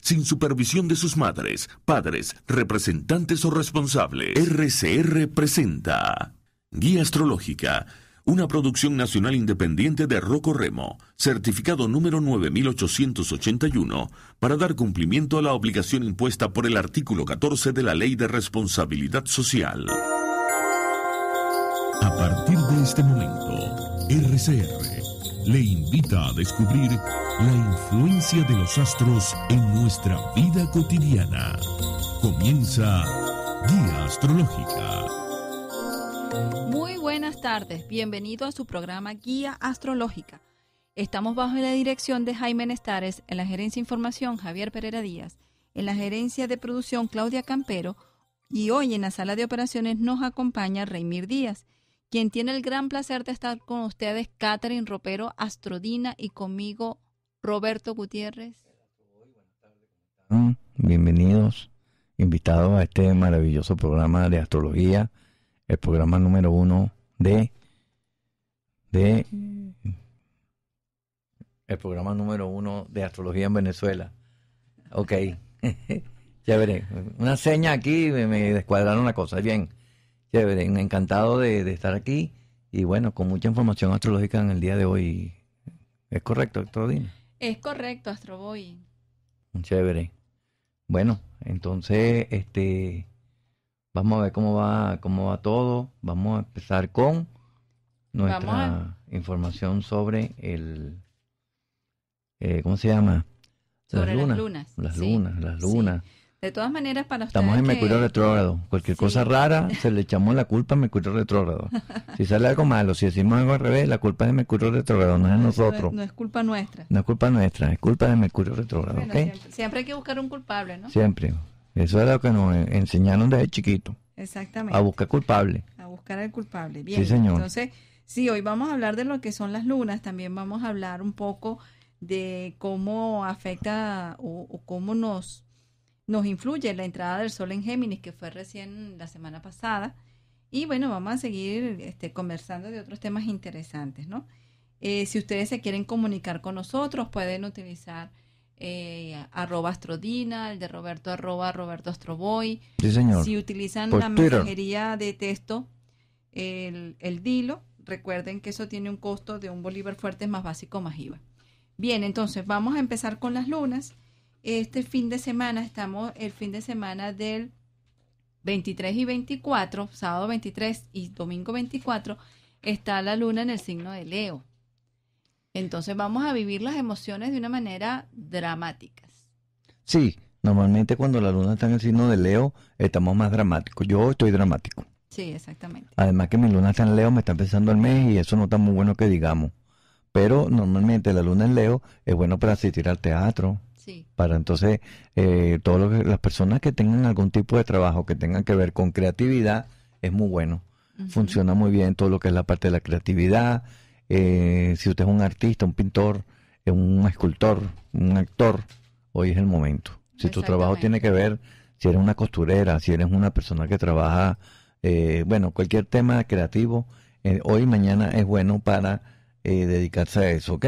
sin supervisión de sus madres, padres, representantes o responsables. RCR presenta Guía Astrológica, una producción nacional independiente de Rocco Remo, certificado número 9881, para dar cumplimiento a la obligación impuesta por el artículo 14 de la Ley de Responsabilidad Social. A partir de este momento, RCR le invita a descubrir la influencia de los astros en nuestra vida cotidiana. Comienza Guía Astrológica. Muy buenas tardes, bienvenido a su programa Guía Astrológica. Estamos bajo la dirección de Jaime Nestares, en la gerencia de información Javier Pereira Díaz, en la gerencia de producción Claudia Campero y hoy en la sala de operaciones nos acompaña Reymir Díaz quien tiene el gran placer de estar con ustedes, Catherine Ropero Astrodina, y conmigo Roberto Gutiérrez. Bienvenidos, invitados a este maravilloso programa de astrología, el programa número uno de... de el programa número uno de astrología en Venezuela. Ok, veré, Una seña aquí, me descuadraron la cosa. Bien. Chévere, encantado de, estar aquí y bueno, con mucha información astrológica en el día de hoy. ¿Es correcto, Dino Es correcto, Astroboy. Chévere. Bueno, entonces, este, vamos a ver cómo va, cómo va todo. Vamos a empezar con nuestra información sobre el, eh, ¿cómo se llama? Sobre las lunas. Las lunas, las lunas. De todas maneras, para ustedes. Estamos en Mercurio retrógrado. Cualquier cosa rara, se le echamos la culpa a Mercurio retrógrado. si sale algo malo, si decimos algo al revés, la culpa es de Mercurio retrógrado, no, es de nosotros. No es culpa nuestra. No es culpa nuestra, es culpa de Mercurio retrógrado. siempre, hay que buscar un culpable, ¿no? Siempre. Eso es lo que nos enseñaron desde chiquito. Exactamente. A buscar culpable. A buscar al culpable. Bien. Sí, señor. Entonces, sí, hoy vamos a hablar de lo que son las lunas. También vamos a hablar un poco de cómo afecta o cómo nos nos influye la entrada del Sol en Géminis, que fue recién la semana pasada. Y bueno, vamos a seguir este, conversando de otros temas interesantes, ¿no? Eh, si ustedes se quieren comunicar con nosotros, pueden utilizar eh, arroba astrodina, el de Roberto arroba Roberto Astroboy. Sí, señor. Si utilizan la mensajería de texto, el, el dilo, recuerden que eso tiene un costo de un bolívar fuerte más básico más IVA. Bien, entonces vamos a empezar con las lunas. Este fin de semana estamos, el fin de semana del 23 y 24, sábado 23 y domingo 24, está la luna en el signo de Leo. Entonces vamos a vivir las emociones de una manera dramática. Sí, normalmente cuando la luna está en el signo de Leo, estamos más dramáticos. Yo estoy dramático. Sí, exactamente. Además que mi luna está en Leo, me está empezando el mes y eso no está muy bueno que digamos. Pero normalmente la luna en Leo es bueno para asistir al teatro, para entonces, eh, todas las personas que tengan algún tipo de trabajo que tengan que ver con creatividad, es muy bueno. Funciona muy bien todo lo que es la parte de la creatividad. Eh, si usted es un artista, un pintor, eh, un escultor, un actor, hoy es el momento. Si tu trabajo tiene que ver, si eres una costurera, si eres una persona que trabaja, eh, bueno, cualquier tema creativo, hoy y mañana es bueno para dedicarse a eso, ¿ok?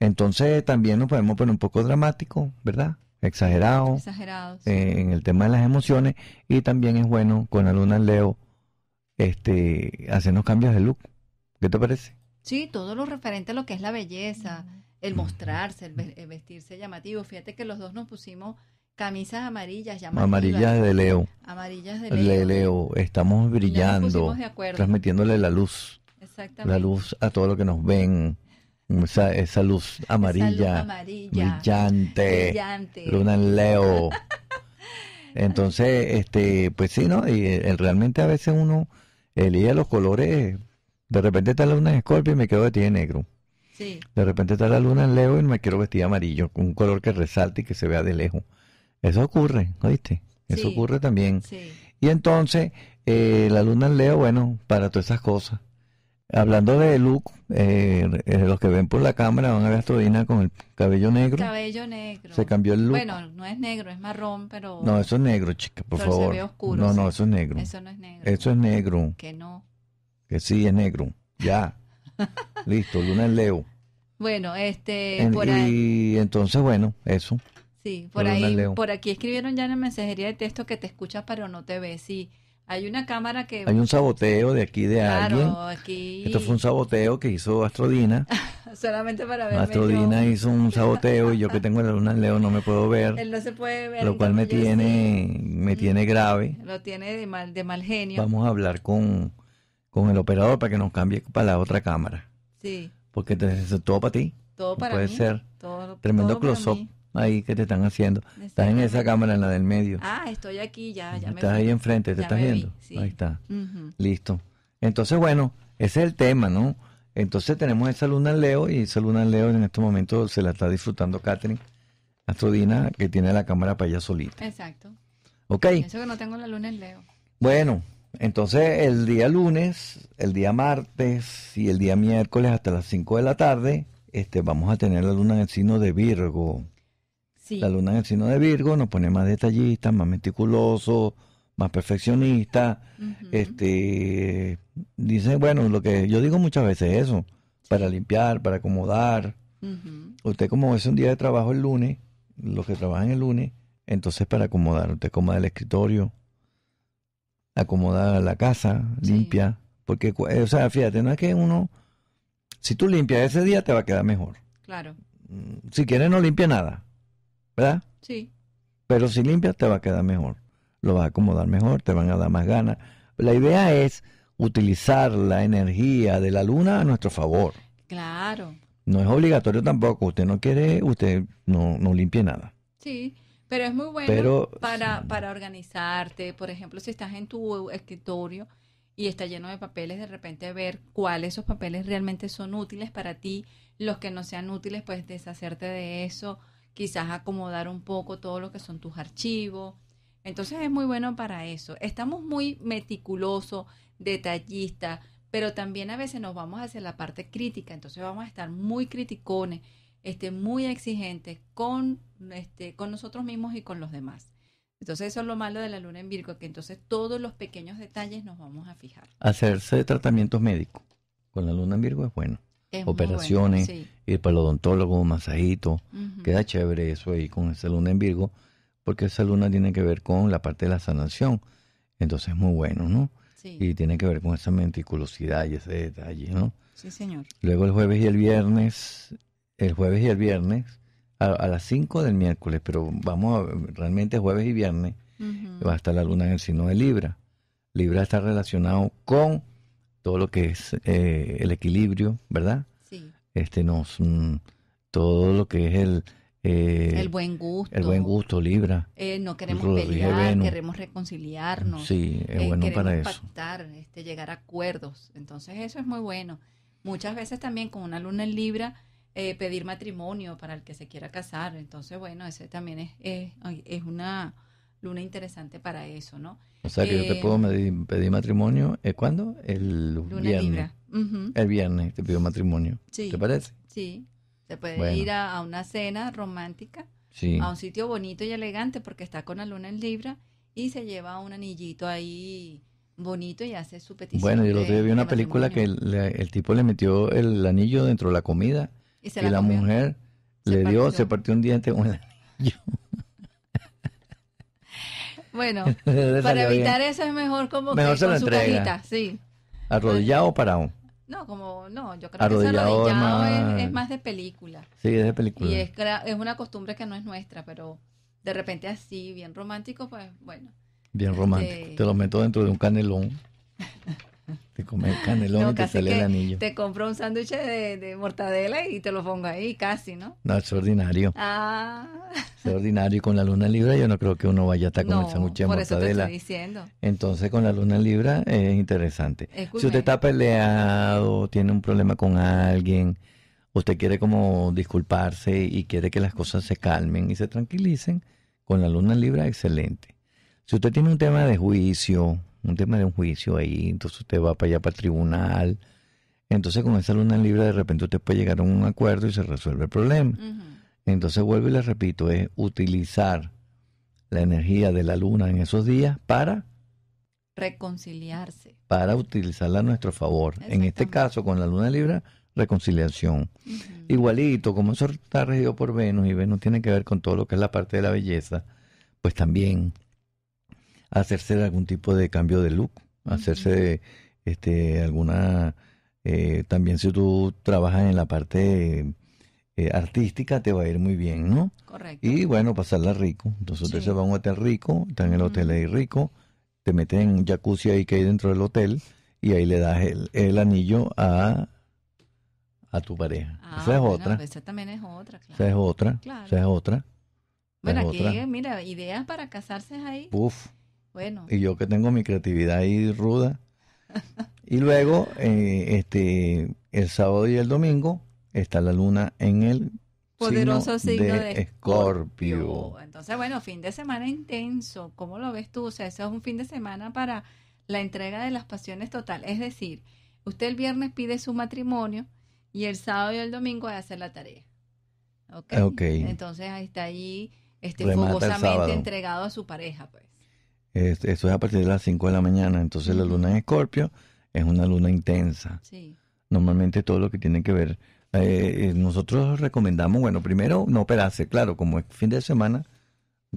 Entonces también nos podemos poner un poco dramático, ¿verdad? Exagerado. Exagerados. Eh, en el tema de las emociones. Y también es bueno con la luna Leo este, hacernos cambios de look. ¿Qué te parece? Sí, todo lo referente a lo que es la belleza, el mostrarse, el, vestirse llamativo. Fíjate que los dos nos pusimos camisas amarillas llamativas. Amarillas de Leo. Amarillas de Leo. Leo, estamos brillando, transmitiéndole la luz. Exactamente. La luz a todo lo que nos ven esa, luz amarilla, brillante, luna en Leo. Entonces, este, pues sí, ¿no? Y eh, realmente a veces uno elige los colores. De repente está la luna en Escorpio y me quedo vestido de negro. De repente está la luna en Leo y me quiero vestir amarillo, un color que resalte y que se vea de lejos. Eso ocurre, ¿oíste? Eso ocurre también. Y entonces, eh, la luna en Leo, bueno, para todas esas cosas. Hablando de look, eh, eh, los que ven por la cámara van a ver a Astrodina con el cabello negro. Cabello negro. Se cambió el look. Bueno, no es negro, es marrón, pero. No, eso es negro, chica, por pero favor. Se ve oscuro. No, no, eso es negro. Eso no es negro. Eso es negro. Que no. Que sí, es negro. Ya. Listo, Luna es Leo. Bueno, este. por ahí y entonces, bueno, eso. Sí, por, ahí. Por aquí escribieron ya en la mensajería de texto que te escuchas, pero no te ves. Sí. Y hay una cámara que... Hay un saboteo de aquí de claro, alguien. Aquí... Esto fue un saboteo que hizo Astrodina. Solamente para verme. Astrodina hizo un saboteo y yo que tengo la luna en Leo no me puedo ver. Él no se puede ver. Lo cual me tiene, me tiene mm, grave. Lo tiene de mal, de mal genio. Vamos a hablar con, el operador para que nos cambie para la otra cámara. Sí. Porque entonces todo para ti. Todo para ti puede ser. Tremendo close-up ahí que te están haciendo. Estás en esa cámara, en la del medio. Ah, estoy aquí, ya, Estás ahí enfrente, te estás viendo. Ahí está. Listo. Entonces, bueno, ese es el tema, ¿no? Entonces tenemos esa luna en Leo y esa luna en Leo en este momento se la está disfrutando Catherine Astrodina, que tiene la cámara para ella solita. Exacto. Ok. Eso que no tengo la luna en Leo. Bueno, entonces el día lunes, el día martes y el día miércoles hasta las 5 de la tarde, este, vamos a tener la luna en el signo de Virgo. La luna en el signo de Virgo nos pone más detallista, más meticuloso, más perfeccionista. Este dicen, bueno, lo que yo digo muchas veces eso, para limpiar, para acomodar. Usted como es un día de trabajo el lunes, los que trabajan el lunes, entonces para acomodar, usted acomoda el escritorio, acomoda la casa, limpia, porque eh, o sea, fíjate, no es que uno si tú limpias ese día te va a quedar mejor. Claro. Mm, si quieres no limpia nada. ¿verdad? Sí. Pero si limpias te va a quedar mejor, lo vas a acomodar mejor, te van a dar más ganas. La idea es utilizar la energía de la luna a nuestro favor. Claro. No es obligatorio tampoco, usted no quiere, usted no, no limpie nada. Sí, pero es muy bueno para, para organizarte, por ejemplo, si estás en tu escritorio y está lleno de papeles, de repente ver cuáles esos papeles realmente son útiles para ti, los que no sean útiles, pues deshacerte de eso quizás acomodar un poco todo lo que son tus archivos. Entonces es muy bueno para eso. Estamos muy meticulosos, detallistas, pero también a veces nos vamos hacia la parte crítica, entonces vamos a estar muy criticones, este, muy exigentes con, este, con nosotros mismos y con los demás. Entonces eso es lo malo de la luna en Virgo, que entonces todos los pequeños detalles nos vamos a fijar. Hacerse tratamientos médicos con la luna en Virgo es bueno operaciones, ir para el odontólogo, masajito, queda chévere eso ahí con esa luna en Virgo, porque esa luna tiene que ver con la parte de la sanación, entonces es muy bueno, ¿no? Y tiene que ver con esa meticulosidad y ese detalle, ¿no? Sí, señor. Luego el jueves y el viernes, el jueves y el viernes, a, las 5 del miércoles, pero vamos a, realmente jueves y viernes, va a estar la luna en el signo de Libra. Libra está relacionado con todo lo que es eh, el equilibrio, ¿verdad? Sí. Este nos mm, todo lo que es el eh, el buen gusto. El buen gusto, Libra. Eh, no queremos pelear, queremos reconciliarnos. Sí, es eh, bueno para eso. Pactar, este, llegar a acuerdos. Entonces eso es muy bueno. Muchas veces también con una luna en Libra pedir matrimonio para el que se quiera casar. Entonces, bueno, ese también es, es una luna interesante para eso, ¿no? O sea que yo te eh, puedo pedir matrimonio, es ¿eh, ¿cuándo? El luna viernes. El viernes te pido matrimonio. Sí, ¿Te parece? Sí. Se puede ir a, una cena romántica, a un sitio bonito y elegante porque está con la luna en Libra y se lleva un anillito ahí bonito y hace su petición. Bueno, yo lo vi una película que el, tipo le metió el anillo dentro de la comida y, la, mujer le dio, se partió un diente con el anillo. Bueno, para evitar eso es mejor como que se con su entrega. cajita, sí. ¿Arrodillado o parado? No, como, no, yo creo que ese arrodillado es más... de película. Sí, es de película. Y es, una costumbre que no es nuestra, pero de repente así, bien romántico, pues bueno. Bien este, romántico. Te lo meto dentro de un canelón. te comes canelón y te sale el anillo. Te compro un sándwich de, de, mortadela y te lo pongo ahí, casi, ¿no? No, extraordinario. Ah ordinario Y con la luna libra yo no creo que uno vaya a estar con no, el sándwich de mortadela. Entonces con la luna libra eh, es interesante. Si usted está peleado, tiene un problema con alguien, usted quiere como disculparse y quiere que las cosas se calmen y se tranquilicen, con la luna libra excelente. Si usted tiene un tema de juicio, un tema de un juicio ahí, entonces usted va para allá para el tribunal. Entonces con esa luna libra de repente usted puede llegar a un acuerdo y se resuelve el problema. Entonces vuelvo y les repito, es utilizar la energía de la luna en esos días para reconciliarse. Para utilizarla a nuestro favor. En este caso, con la luna libra, reconciliación. Igualito, como eso está regido por Venus y Venus tiene que ver con todo lo que es la parte de la belleza, pues también hacerse algún tipo de cambio de look, hacerse este, alguna... Eh, también si tú trabajas en la parte eh, artística te va a ir muy bien, ¿no? Correcto. Y bueno, pasarla rico. Entonces usted se va a un hotel rico, está en el hotel ahí rico, te meten en un jacuzzi ahí que hay dentro del hotel y ahí le das el, anillo a, a tu pareja. Ah, esa es otra. Pues, esa también es otra, claro. Esa es otra. Esa es otra. Bueno, aquí, mira, ideas para casarse ahí. Uf. Bueno. Y yo que tengo mi creatividad ahí ruda. y luego, eh, este, el sábado y el domingo, está la luna en el poderoso signo, de, Escorpio. Entonces, bueno, fin de semana intenso. ¿Cómo lo ves tú? O sea, eso es un fin de semana para la entrega de las pasiones total. Es decir, usted el viernes pide su matrimonio y el sábado y el domingo hacer la tarea. ¿Ok? okay. Entonces, ahí está allí este, fogosamente entregado a su pareja, pues. eso es a partir de las 5 de la mañana. Entonces, la luna en Escorpio es una luna intensa. Sí. Normalmente todo lo que tiene que ver eh, nosotros recomendamos, bueno, primero no operarse, claro, como es fin de semana,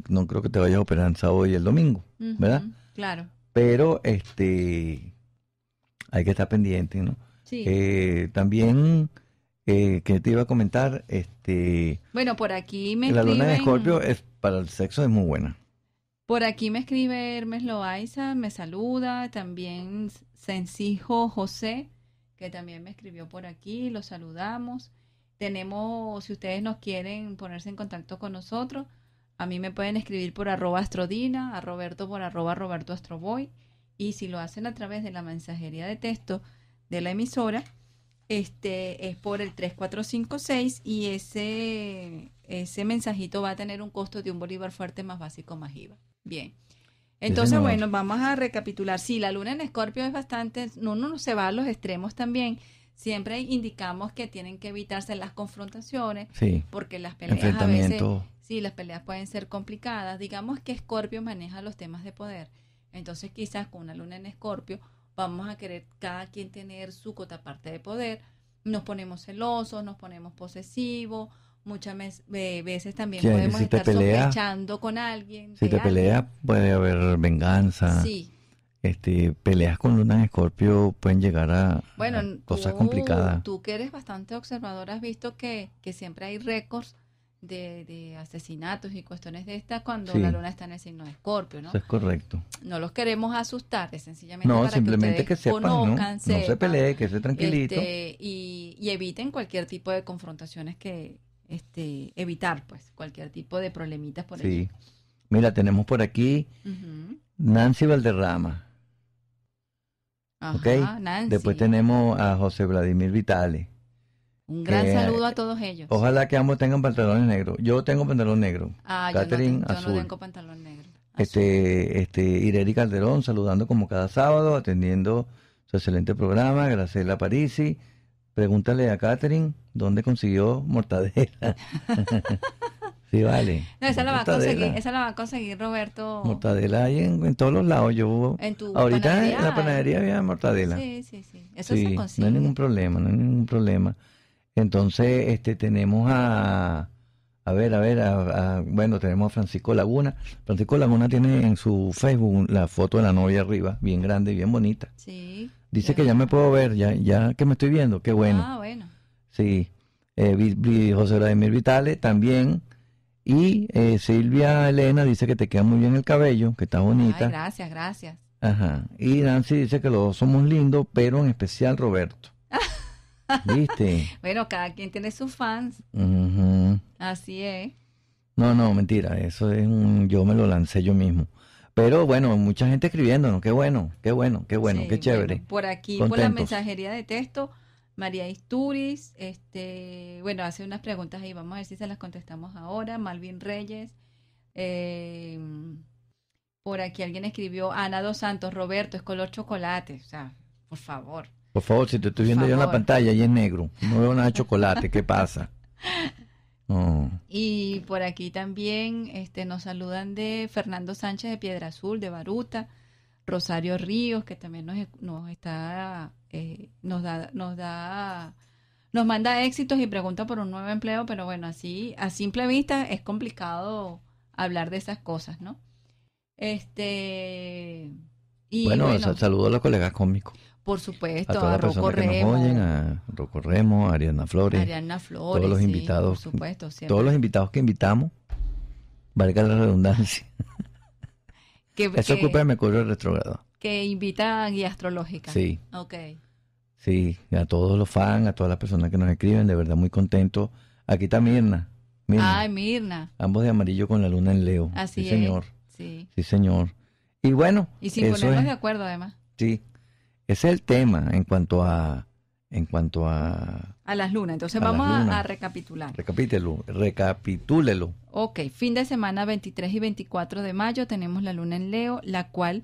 no creo que te vayas a operar el sábado y el domingo, ¿verdad? Claro. Pero este hay que estar pendiente, ¿no? Sí. Eh, también eh, que te iba a comentar, este bueno, por aquí me la luna de Escorpio es para el sexo es muy buena. Por aquí me escribe Hermes Loaiza, me saluda, también Sencijo José que también me escribió por aquí, los saludamos. Tenemos, si ustedes nos quieren ponerse en contacto con nosotros, a mí me pueden escribir por arroba astrodina, a Roberto por arroba Roberto Astroboy. Y si lo hacen a través de la mensajería de texto de la emisora, este es por el 3456 y ese, ese mensajito va a tener un costo de un bolívar fuerte más básico más IVA. Bien. Entonces, bueno, vamos a recapitular. Sí, la luna en Escorpio es bastante, no, uno no se va a los extremos también. Siempre indicamos que tienen que evitarse las confrontaciones, sí. porque las peleas a veces, sí, las peleas pueden ser complicadas. Digamos que Escorpio maneja los temas de poder. Entonces, quizás con una luna en Escorpio vamos a querer cada quien tener su cota parte de poder. Nos ponemos celosos, nos ponemos posesivos, muchas veces también podemos estar con alguien. Si te peleas puede haber venganza. Sí. Este, peleas con lunas de Escorpio pueden llegar a, cosas complicadas. Tú que eres bastante observador has visto que, siempre hay récords de, asesinatos y cuestiones de estas cuando la luna está en el signo de Escorpio, ¿no? Eso es correcto. No los queremos asustar, sencillamente. para que, que conozcan, ¿no? se peleen, que se tranquilito. Este, y, y, eviten cualquier tipo de confrontaciones que, este, evitar pues cualquier tipo de problemitas por ahí. Sí. Mira, tenemos por aquí Nancy Valderrama. okay. Después tenemos a José Vladimir Vitale. Un gran eh, saludo a todos ellos. Ojalá que ambos tengan pantalones negros. Yo tengo pantalón negro. Ah, Catherine, pantalón negro. Este, este, Ireri Calderón saludando como cada sábado, atendiendo su excelente programa. Graciela Parisi. Pregúntale a Katherine dónde consiguió mortadela. sí, vale. No, esa la, va a conseguir, Roberto. Mortadela hay en, todos los lados. Yo, ahorita en la panadería había mortadela. Sí, sí, sí. Eso se consigue. No hay ningún problema, no hay ningún problema. Entonces, este, tenemos a... A ver, a ver, a, bueno, tenemos a Francisco Laguna. Francisco Laguna tiene en su Facebook la foto de la novia arriba, bien grande, y bien bonita. Sí. Dice que ya me puedo ver, ya, ya que me estoy viendo, qué bueno. Ah, bueno. Sí. Eh, José Vladimir Vitales también. Y eh, Silvia Elena dice que te queda muy bien el cabello, que está bonita. Ay, gracias, gracias. Ajá. Y Nancy dice que los dos somos lindos, pero en especial Roberto. ¿Viste? bueno, cada quien tiene sus fans. Así es. No, no, mentira. Eso es un. Yo me lo lancé yo mismo. Pero bueno, mucha gente escribiéndonos, qué bueno, qué bueno, qué bueno, qué chévere. por aquí, por la mensajería de texto, María Isturiz, este, bueno, hace unas preguntas ahí, vamos a ver si se las contestamos ahora. Malvin Reyes, em, por aquí alguien escribió, Ana Dos Santos, Roberto, es color chocolate, o sea, por favor. Por favor, si te estoy viendo yo en la pantalla y es negro, no veo nada de chocolate, ¿qué pasa? Oh. Y por aquí también este, nos saludan de Fernando Sánchez de Piedra Azul, de Baruta, Rosario Ríos, que también nos, nos está, eh, nos da, nos da, nos manda éxitos y pregunta por un nuevo empleo, pero bueno, así, a simple vista es complicado hablar de esas cosas, ¿no? Este y bueno, bueno saludo a los colegas cómicos. Por supuesto, a, toda a oyen, a Rocco Remo, a Ariana Flores. Ariana Flores. Todos los invitados. supuesto, Todos los invitados que invitamos, valga la redundancia. Que, Eso es culpa de Mercurio retrogrado Que invitan y astrológica. Sí. Ok. Sí, a todos los fans, a todas las personas que nos escriben, de verdad muy contento. Aquí está Mirna. Mirna. Ay, Mirna. Ambos de amarillo con la luna en Leo. Así sí, señor. Sí. señor. Y bueno. Y sin ponernos de acuerdo, además. Sí, es el tema en cuanto a... En cuanto a... A las lunas. Entonces vamos a, recapitular. Recapítelo, recapitúlelo. Ok, fin de semana 23 y 24 de mayo tenemos la luna en Leo, la cual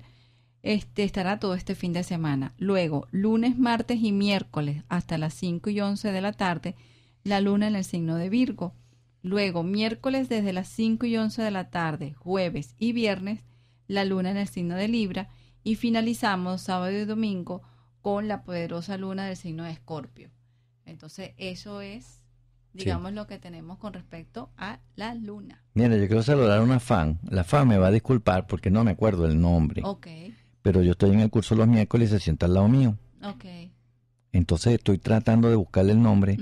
este, estará todo este fin de semana. Luego, lunes, martes y miércoles hasta las 5 y 11 de la tarde, la luna en el signo de Virgo. Luego, miércoles desde las 5 y 11 de la tarde, jueves y viernes, la luna en el signo de Libra. Y finalizamos sábado y domingo con la poderosa luna del signo de Escorpio. Entonces, eso es, digamos, lo que tenemos con respecto a la luna. Mira, yo quiero saludar a una fan. La fan me va a disculpar porque no me acuerdo el nombre. Ok. Pero yo estoy en el curso los miércoles y se sienta al lado mío. Ok. Entonces estoy tratando de buscarle el nombre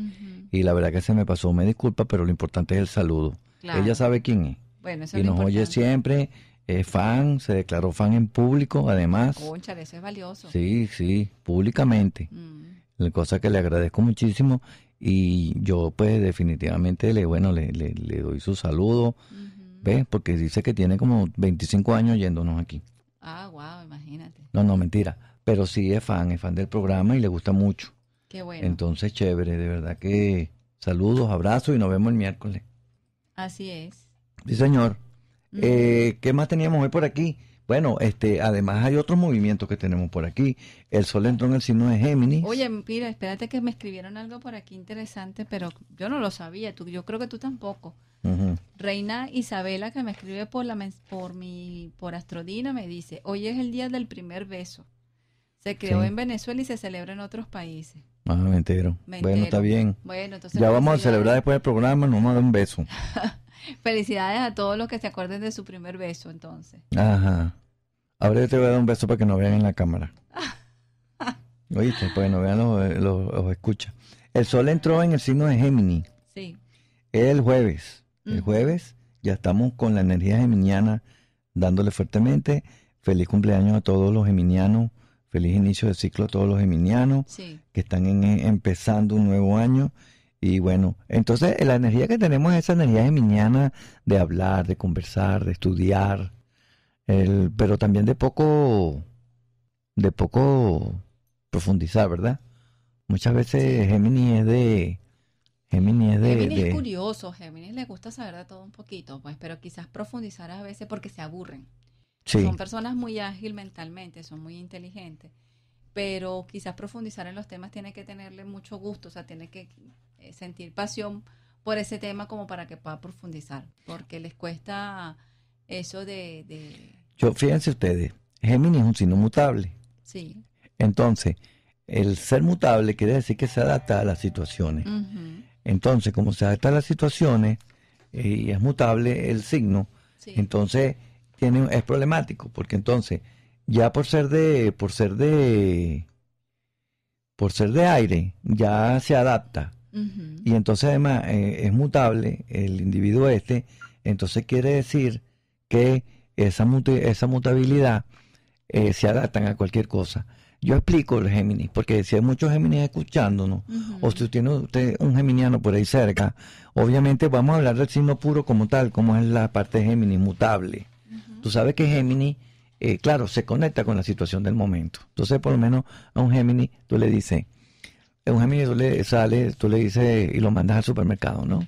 y la verdad que se me pasó. Me disculpa, pero lo importante es el saludo. Ella sabe quién es. Bueno, eso y nos oye siempre es eh, fan, se declaró fan en público, además. de eso es valioso. Sí, sí, públicamente. Mm. cosa que le agradezco muchísimo y yo pues definitivamente le, bueno, le, doy su saludo, ¿ves? Porque dice que tiene como 25 años yéndonos aquí. Ah, wow, imagínate. No, no, mentira. Pero sí es fan, es fan del programa y le gusta mucho. Qué bueno. Entonces, chévere, de verdad que saludos, abrazos y nos vemos el miércoles. Así es. Sí, señor. Eh, ¿Qué más teníamos hoy por aquí? Bueno, este, además hay otros movimientos que tenemos por aquí. El sol entró en el signo de Géminis. Oye, mira, espérate que me escribieron algo por aquí interesante, pero yo no lo sabía. Tú, yo creo que tú tampoco. Reina Isabela, que me escribe por la por mi por Astrodina, me dice: Hoy es el día del primer beso. Se creó en Venezuela y se celebra en otros países. Ah, me entero. bueno, está bien. Bueno, ya vamos a celebrar después del programa, nos vamos a dar un beso. Felicidades a todos los que se acuerden de su primer beso, entonces. Ajá. Ahora yo te voy a dar un beso para que no vean en la cámara. Oíste, para que no vean los, los, escucha. El sol entró en el signo de Géminis. Sí. El jueves. El jueves ya estamos con la energía geminiana dándole fuertemente. Feliz cumpleaños a todos los geminianos. Feliz inicio de ciclo a todos los geminianos sí. que están empezando un nuevo año. Y bueno, entonces eh, la energía que tenemos es esa energía geminiana de hablar, de conversar, de estudiar, el, pero también de poco, de poco profundizar, ¿verdad? Muchas veces Géminis es de... Géminis es de... curioso, Géminis le gusta saber de todo un poquito, pues, pero quizás profundizar a veces porque se aburren. Son personas muy ágiles mentalmente, son muy inteligentes, pero quizás profundizar en los temas tiene que tenerle mucho gusto, o sea, tiene que eh, sentir pasión por ese tema como para que pueda profundizar, porque les cuesta eso de... Yo, fíjense ustedes, Géminis es un signo mutable. Sí. Entonces, el ser mutable quiere decir que se adapta a las situaciones. Entonces, como se adapta a las situaciones eh, y es mutable el signo, entonces tiene, es problemático, porque entonces, ya por ser de, por ser de, por ser de aire, ya se adapta y entonces además eh, es mutable el individuo este, entonces quiere decir que esa, esa mutabilidad eh, se adaptan a cualquier cosa. Yo explico el Géminis, porque si hay muchos Géminis escuchándonos, o si tiene un geminiano por ahí cerca, obviamente vamos a hablar del signo puro como tal, como es la parte Géminis, mutable. Tú sabes que Géminis, eh, claro, se conecta con la situación del momento. Entonces, por lo menos a un Géminis tú le dices, eh, un Gemini tú le sales, tú le dices y lo mandas al supermercado, ¿no?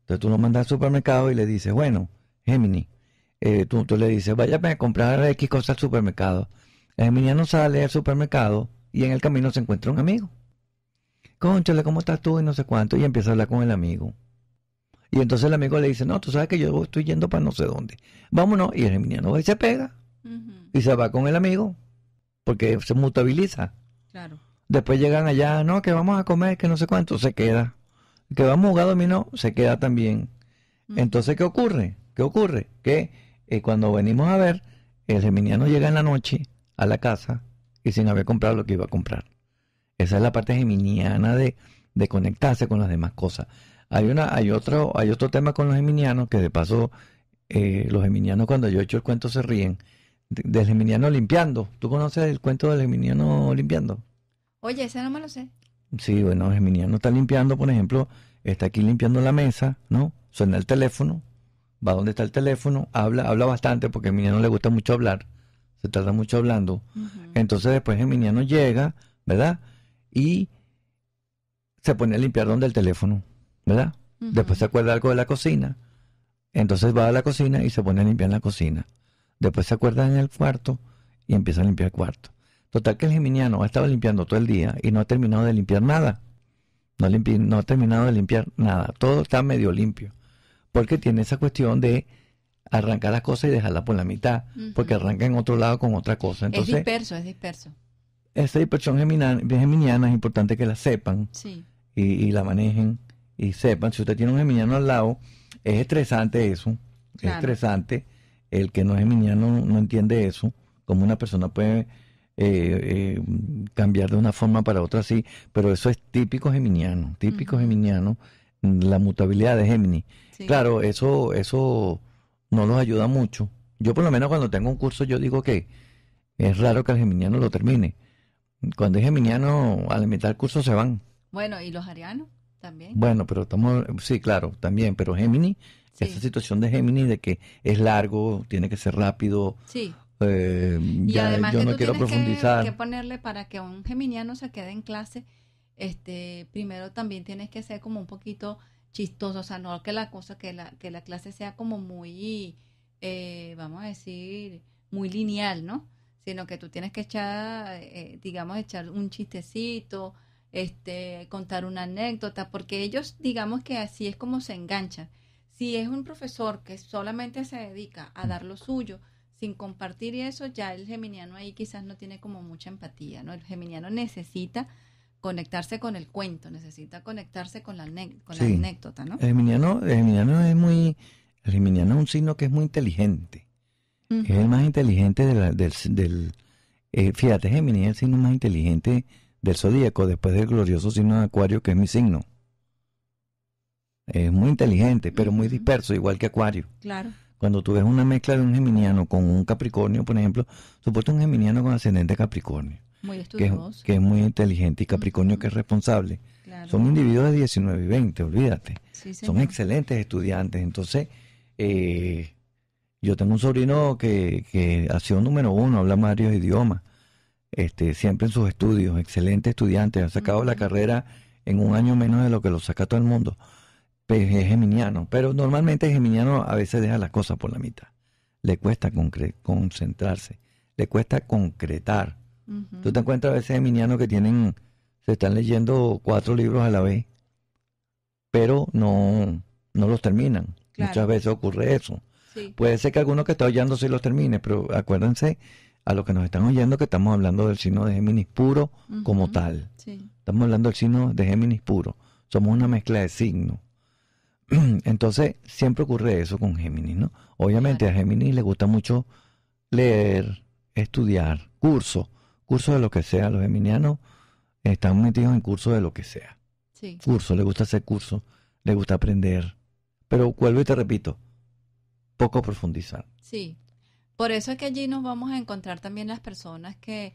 Entonces tú lo mandas al supermercado y le dices, bueno, Gemini, eh, tú, tú, le dices, váyame a comprar X cosas al supermercado. El Geminiano sale al supermercado y en el camino se encuentra un amigo. Conchale, ¿cómo estás tú? Y no sé cuánto. Y empieza a hablar con el amigo. Y entonces el amigo le dice, no, tú sabes que yo estoy yendo para no sé dónde. Vámonos. Y el geminiano va y se pega. Y se va con el amigo. Porque se mutabiliza. Claro. Después llegan allá, no, que vamos a comer, que no sé cuánto, se queda. Que vamos a jugar dominó, se queda también. Entonces, ¿qué ocurre? ¿Qué ocurre? Que eh, cuando venimos a ver, el geminiano llega en la noche a la casa y sin haber comprado lo que iba a comprar. Esa es la parte geminiana de, conectarse con las demás cosas. Hay, una, hay, otro, hay otro tema con los geminianos que de paso eh, los geminianos cuando yo he hecho el cuento se ríen. del geminiano limpiando. ¿Tú conoces el cuento del geminiano limpiando? Oye, ese no me lo sé. Sí, bueno, Geminiano está limpiando, por ejemplo, está aquí limpiando la mesa, ¿no? Suena el teléfono, va donde está el teléfono, habla, habla bastante porque a Geminiano le gusta mucho hablar, se tarda mucho hablando. Entonces después Geminiano llega, ¿verdad? Y se pone a limpiar donde el teléfono, ¿verdad? Después se acuerda algo de la cocina, entonces va a la cocina y se pone a limpiar en la cocina. Después se acuerda en el cuarto y empieza a limpiar el cuarto. Total que el geminiano ha estado limpiando todo el día y no ha terminado de limpiar nada. No, ha terminado de limpiar nada. Todo está medio limpio. Porque tiene esa cuestión de arrancar las cosas y dejarlas por la mitad. Porque arranca en otro lado con otra cosa. Entonces, es disperso, es disperso. Esa dispersión geminiana, es importante que la sepan y, la manejen y sepan. Si usted tiene un geminiano al lado, es estresante eso. Es estresante. El que no es geminiano no entiende eso. Como una persona puede eh, em, cambiar de una forma para otra, sí, pero eso es típico geminiano, típico geminiano, mm, la mutabilidad de Géminis. Claro, eso, eso no nos ayuda mucho. Yo por lo menos cuando tengo un curso yo digo que es raro que el geminiano lo termine. Cuando es geminiano, al mitad del curso se van. Bueno, ¿y los arianos también? Bueno, pero estamos, sí, claro, también, pero Gemini, esa situación de Gemini de que es largo, tiene que ser rápido. Sí. Eh, además yo no quiero profundizar. Que, ponerle para que un geminiano se quede en clase, este, primero también tienes que ser como un poquito chistoso, o sea, no que la cosa, que la, que la clase sea como muy, eh, vamos a decir, muy lineal, ¿no? Sino que tú tienes que echar, eh, digamos, echar un chistecito, este, contar una anécdota, porque ellos, digamos que así es como se enganchan. Si es un profesor que solamente se dedica a dar lo suyo, sin compartir eso, ya el geminiano ahí quizás no tiene como mucha empatía, ¿no? El geminiano necesita conectarse con el cuento, necesita conectarse con la, anécdota, ¿no? El geminiano, el geminiano es muy, el geminiano un signo que es muy inteligente, es el más inteligente de del, del eh, fíjate, es el signo más inteligente del zodíaco después del glorioso signo de Acuario, que es mi signo. Es muy inteligente, pero muy disperso, igual que Acuario. Claro. Cuando tú ves una mezcla de un geminiano con un capricornio, por ejemplo, supuesto un geminiano con ascendente capricornio. Muy Que, es, muy inteligente y capricornio que es responsable. Son individuos de 19 y 20, olvídate. Son excelentes estudiantes. Entonces, eh, yo tengo un sobrino que, que ha sido número uno, habla varios idiomas. Este, siempre en sus estudios, excelente estudiante, ha sacado la carrera en un año menos de lo que lo saca todo el mundo es geminiano, pero normalmente geminiano a veces deja las cosas por la mitad. Le cuesta concentrarse, le cuesta concretar. Tú te encuentras a veces geminiano que tienen, se están leyendo cuatro libros a la vez, pero no, no los terminan. Muchas veces ocurre eso. Puede ser que alguno que está oyendo sí los termine, pero acuérdense a los que nos están oyendo que estamos hablando del signo de Géminis puro como tal. Estamos hablando del signo de Géminis puro. Somos una mezcla de signos. Entonces, siempre ocurre eso con Géminis, ¿no? Obviamente a Géminis le gusta mucho leer, estudiar, curso, curso de lo que sea. Los geminianos están metidos en curso de lo que sea. Sí. Curso, le gusta hacer curso, le gusta aprender. Pero vuelvo y te repito, poco profundizar. Sí, por eso es que allí nos vamos a encontrar también las personas que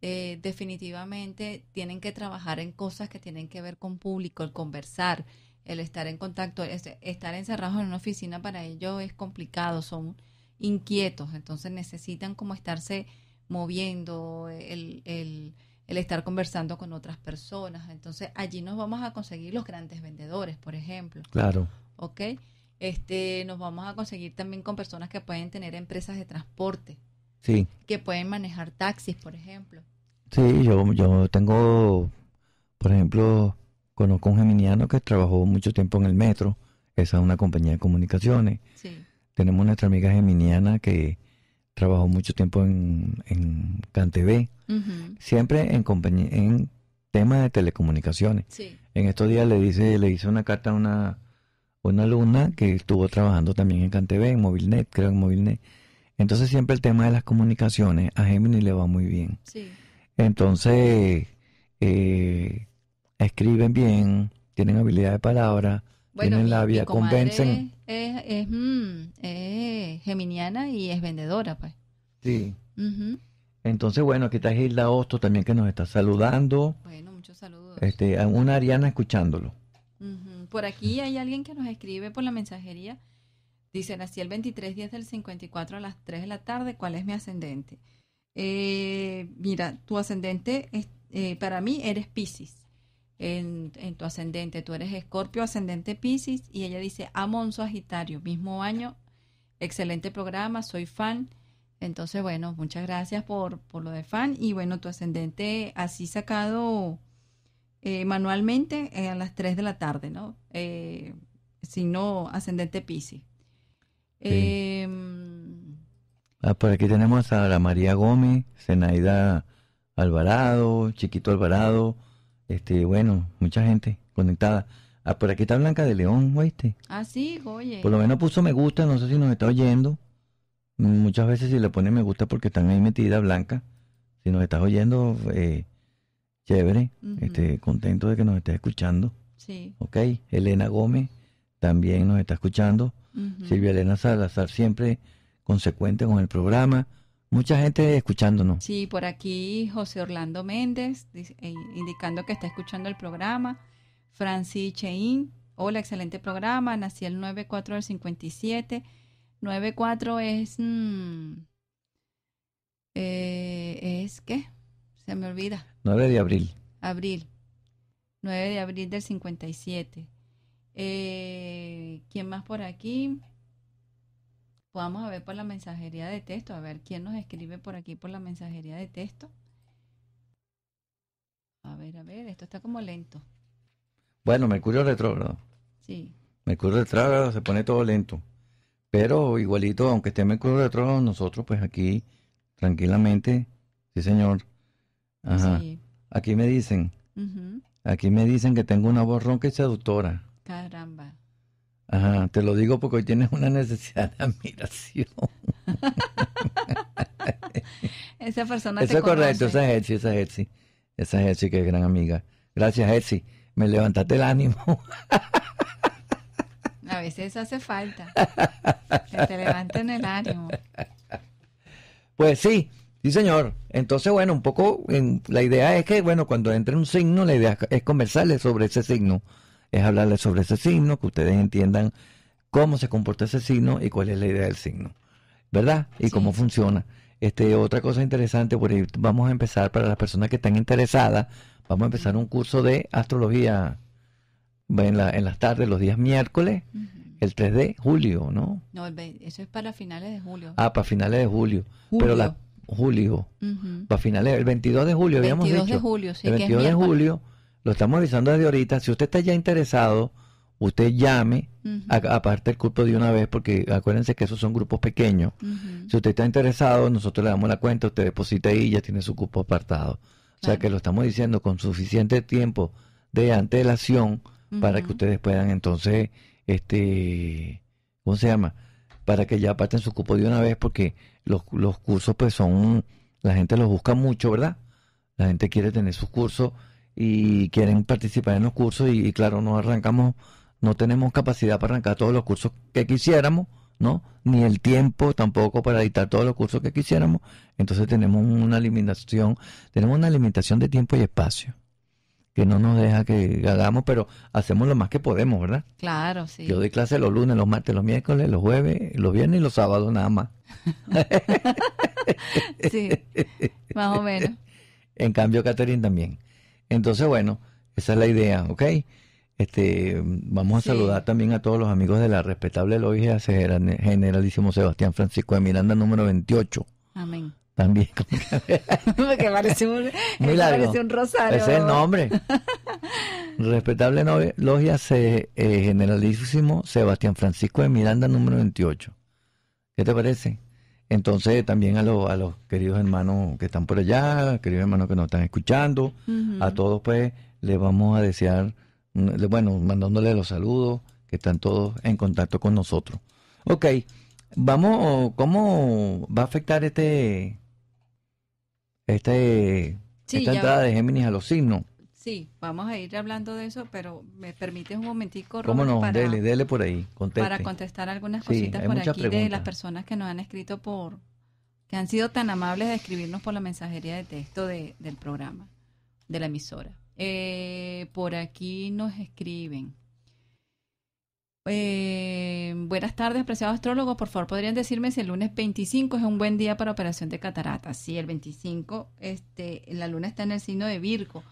eh, definitivamente tienen que trabajar en cosas que tienen que ver con público, el conversar, el estar en contacto, estar encerrados en una oficina para ellos es complicado, son inquietos, entonces necesitan como estarse moviendo, el, estar conversando con otras personas. Entonces allí nos vamos a conseguir los grandes vendedores, por ejemplo. Claro. ¿Ok? Este, nos vamos a conseguir también con personas que pueden tener empresas de transporte. Sí. Que pueden manejar taxis, por ejemplo. Sí, yo, yo tengo, por ejemplo, Conozco un geminiano que trabajó mucho tiempo en el metro, esa es una compañía de comunicaciones. Tenemos nuestra amiga geminiana que trabajó mucho tiempo en, en CanTV, siempre en, compañía, en tema de telecomunicaciones. En estos días le dice, le hice una carta a una, una alumna que estuvo trabajando también en CanTV, en Movilnet, creo en Movilnet. Entonces siempre el tema de las comunicaciones a Gemini le va muy bien. Entonces, eh, escriben bien, tienen habilidad de palabra, tienen labia, convencen. Es, mm, es, geminiana y es vendedora, pues. Sí. Entonces, bueno, aquí está Gilda Osto también que nos está saludando. Bueno, muchos saludos. Este, una Ariana escuchándolo. Por aquí hay alguien que nos escribe por la mensajería. Dice, nací el 23 días del 54 a las 3 de la tarde. ¿Cuál es mi ascendente? Eh, mira, tu ascendente eh, para mí eres Pisces en, tu ascendente, tú eres Escorpio, ascendente Pisces, y ella dice, Amon Sagitario, mismo año, excelente programa, soy fan. Entonces, bueno, muchas gracias por, por lo de fan. Y bueno, tu ascendente así sacado eh, manualmente eh, a las 3 de la tarde, ¿no? Eh, no ascendente Pisces. Em, ah, por aquí tenemos a la María Gómez, Zenaida Alvarado, Chiquito Alvarado, este, bueno, mucha gente conectada. Ah, por aquí está Blanca de León, ¿oíste? Ah, sí, oye. Por lo menos puso me gusta, no sé si nos está oyendo. Mm, muchas veces si le pone me gusta porque están ahí metida Blanca. Si nos estás oyendo, eh, chévere. este, contento de que nos estés escuchando. Sí. Ok, Elena Gómez también nos está escuchando. Silvia Elena Salazar siempre consecuente con el programa. Mucha gente escuchándonos. Sí, por aquí José Orlando Méndez, eh, indicando que está escuchando el programa. Francis Chein, hola, excelente programa. Nací el 94 del 57. 94 es... Mm, eh, ¿Es qué? Se me olvida. 9 de abril. Abril. 9 de abril del 57. Eh, ¿Quién más por aquí? Vamos a ver por la mensajería de texto, a ver quién nos escribe por aquí por la mensajería de texto. A ver, a ver, esto está como lento. Bueno, Mercurio retrógrado. Sí. Mercurio retrógrado se pone todo lento. Pero igualito, aunque esté Mercurio retrógrado, nosotros pues aquí, tranquilamente, sí señor. Ajá. Aquí me dicen, aquí me dicen que tengo una voz ronca y seductora. Caramba. Ajá, te lo digo porque tienes una necesidad de admiración. esa persona Eso es correcto, esa es esa es Esa es que es gran amiga. Gracias, Etsy. Me levantaste el ánimo. A veces eso hace falta. Que te levanten el ánimo. Pues sí, sí señor. Entonces, bueno, un poco la idea es que, bueno, cuando entre un signo, la idea es conversarle sobre ese signo es hablarles sobre ese signo, que ustedes entiendan cómo se comporta ese signo y cuál es la idea del signo, ¿verdad? Y cómo funciona. Este, otra cosa interesante, por ahí vamos a empezar para las personas que están interesadas, vamos a empezar un curso de astrología en, las tardes, los días miércoles, el 3 de julio, ¿no? No, eso es para finales de julio. Ah, para finales de julio. julio. Pero la, julio, para finales, el 22 de julio, habíamos dicho. 22 de julio, sí. 22 de julio lo estamos avisando desde ahorita. Si usted está ya interesado, usted llame, a aparte el cupo de una vez, porque acuérdense que esos son grupos pequeños. Si usted está interesado, nosotros le damos la cuenta, usted deposita ahí y ya tiene su cupo apartado. O sea que lo estamos diciendo con suficiente tiempo de antelación para que ustedes puedan entonces, este, ¿cómo se llama? Para que ya aparten su cupo de una vez, porque los, los cursos pues son, la gente los busca mucho, ¿verdad? La gente quiere tener sus cursos y quieren participar en los cursos y, claro, no arrancamos, no tenemos capacidad para arrancar todos los cursos que quisiéramos, ¿no? Ni el tiempo tampoco para editar todos los cursos que quisiéramos. Entonces tenemos una limitación, tenemos una limitación de tiempo y espacio que no nos deja que hagamos, pero hacemos lo más que podemos, ¿verdad? Claro, sí. Yo doy clase los lunes, los martes, los miércoles, los jueves, los viernes y los sábados nada más. sí, más o menos. En cambio, Catherine también. Entonces, bueno, esa es la idea, ¿ok? Este, vamos a saludar también a todos los amigos de la respetable logia Generalísimo Sebastián Francisco de Miranda, número 28. Amén. También. que parece un, rosario. Ese es el nombre. respetable logia eh, Generalísimo Sebastián Francisco de Miranda, número 28. ¿Qué te parece? Entonces también a, a los queridos hermanos que están por allá, queridos hermanos que nos están escuchando, a todos pues les vamos a desear, mm, bueno, mandándoles los saludos, que están todos en contacto con nosotros. Ok, vamos, ¿cómo va a afectar este, este, esta entrada de Géminis a los signos? Sí, vamos a ir hablando de eso, pero me permites un momentico, Para, por ahí, Para contestar algunas cositas por aquí de las personas que nos han escrito por, que han sido tan amables de escribirnos por la mensajería de texto de, del programa, de la emisora. Eh, por aquí nos escriben. Eh, buenas tardes, apreciado astrólogo. Por favor, podrían decirme si el lunes 25 es un buen día para operación de cataratas. Sí, el 25, este, la luna está en el signo de Virgo.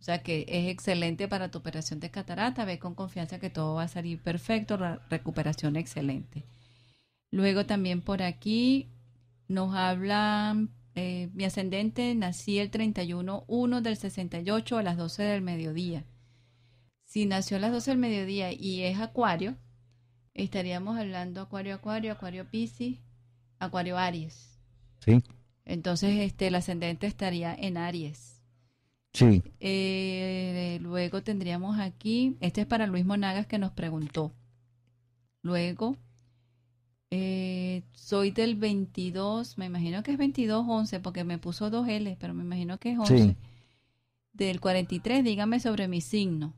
O sea que es excelente para tu operación de catarata. Ve con confianza que todo va a salir perfecto, la recuperación excelente. Luego también por aquí nos habla eh, mi ascendente, nací el 31-1 del 68 a las 12 del mediodía. Si nació a las 12 del mediodía y es acuario, estaríamos hablando acuario, acuario, acuario Piscis, acuario Aries. Sí. Entonces, este, el ascendente estaría en Aries. Eh, luego tendríamos aquí, este es para Luis Monagas que nos preguntó. Luego, eh, soy del 22, me imagino que es 22-11 porque me puso dos L, pero me imagino que es 11. Del 43, dígame sobre mi signo.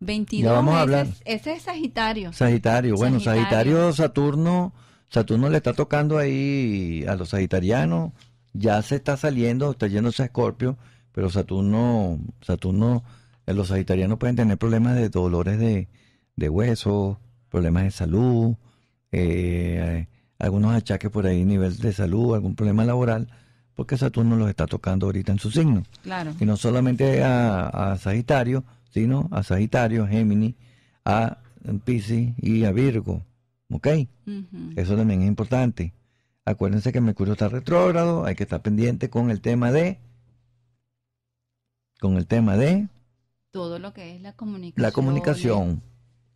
22, vamos a hablar. Ese, es Sagitario. Sagitario, bueno, Sagitario, Saturno, Saturno le está tocando ahí a los sagitarianos, ya se está saliendo, está yéndose a Escorpio pero Saturno, Saturno, eh, los sagitarianos pueden tener problemas de dolores de, de problemas de salud, eh, algunos achaques por ahí, nivel de salud, algún problema laboral, porque Saturno los está tocando ahorita en su signo. Claro. Y no solamente a, Sagitario, sino a Sagitario, Géminis, a Pisces y a Virgo. ¿Ok? Eso también es importante. Acuérdense que Mercurio está retrógrado, hay que estar pendiente con el tema de con el tema de... Todo lo que es la comunicación. La comunicación,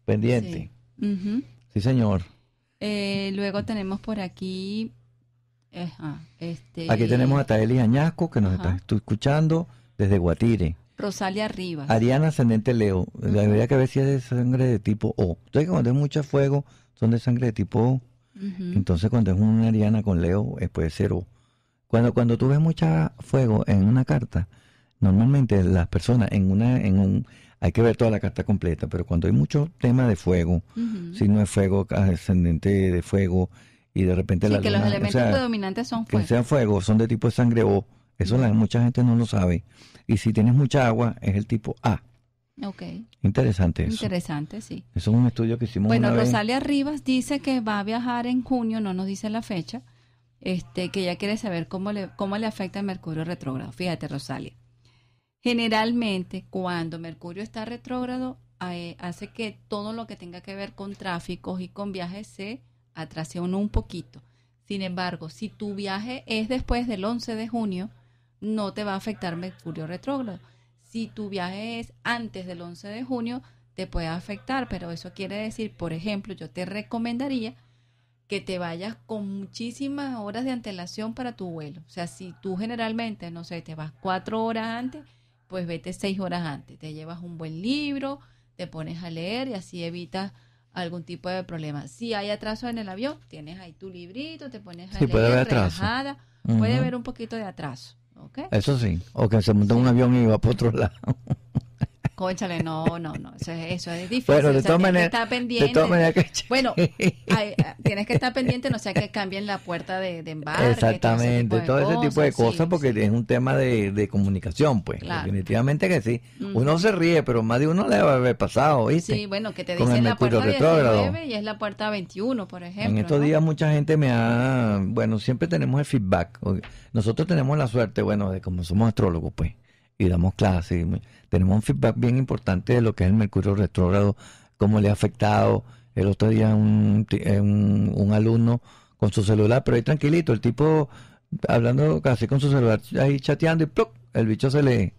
pendiente. Sí, señor. Eh, luego tenemos por aquí... Eh, ah, este, aquí tenemos a Taeli Añasco, que nos está escuchando desde Guatire. Rosalia Rivas. Ariana Ascendente Leo. la Habría que ver si es de sangre de tipo O. Entonces, cuando es mucho fuego, son de sangre de tipo O. Entonces, cuando es una Ariana con Leo, eh, puede ser O. Cuando, cuando tú ves mucho fuego en una carta, Normalmente las personas en una, en un, hay que ver toda la carta completa, pero cuando hay mucho tema de fuego, si no es fuego, ascendente de fuego, y de repente que los elementos predominantes son fuego. Que sean fuego, son de tipo sangre O, eso la, mucha gente no lo sabe. Y si tienes mucha agua, es el tipo A. Ok. Interesante eso. Interesante, sí. Eso es un estudio que hicimos Bueno, Rosalia Rivas dice que va a viajar en junio, no nos dice la fecha, este, que ya quiere saber cómo le, cómo le afecta el mercurio retrógrado. Fíjate, Rosalia. Generalmente, cuando Mercurio está retrógrado, eh, hace que todo lo que tenga que ver con tráficos y con viajes se atraccione un poquito. Sin embargo, si tu viaje es después del 11 de junio, no te va a afectar Mercurio retrógrado. Si tu viaje es antes del 11 de junio, te puede afectar, pero eso quiere decir, por ejemplo, yo te recomendaría que te vayas con muchísimas horas de antelación para tu vuelo. O sea, si tú generalmente, no sé, te vas cuatro horas antes, pues vete seis horas antes, te llevas un buen libro, te pones a leer y así evitas algún tipo de problema. Si hay atraso en el avión, tienes ahí tu librito, te pones a leer, puede haber atraso. puede haber un poquito de atraso. ¿okay? Eso sí, o que se monta un avión y va para otro lado. Cónchale, no, no, no, eso es, eso es difícil. Bueno, de todas maneras, Bueno, ah, tienes que estar pendiente, no sea que cambien la puerta de, de embarque. Este, Exactamente, todo ese tipo de, cosas, porque es un tema de, comunicación, pues. Definitivamente que sí. Uno se ríe, pero más de uno le va haber pasado, ¿viste? Sí, bueno, que te dicen la puerta 19 y es la puerta 21, por ejemplo. En estos días mucha gente me ha, bueno, siempre tenemos el feedback. Nosotros tenemos la suerte, bueno, de como somos astrólogos, pues y damos clases. Tenemos un feedback bien importante de lo que es el mercurio retrógrado, cómo le ha afectado. El otro día un, un, alumno con su celular, pero ahí tranquilito, el tipo hablando casi con su celular, ahí chateando y ¡plup! el bicho se le,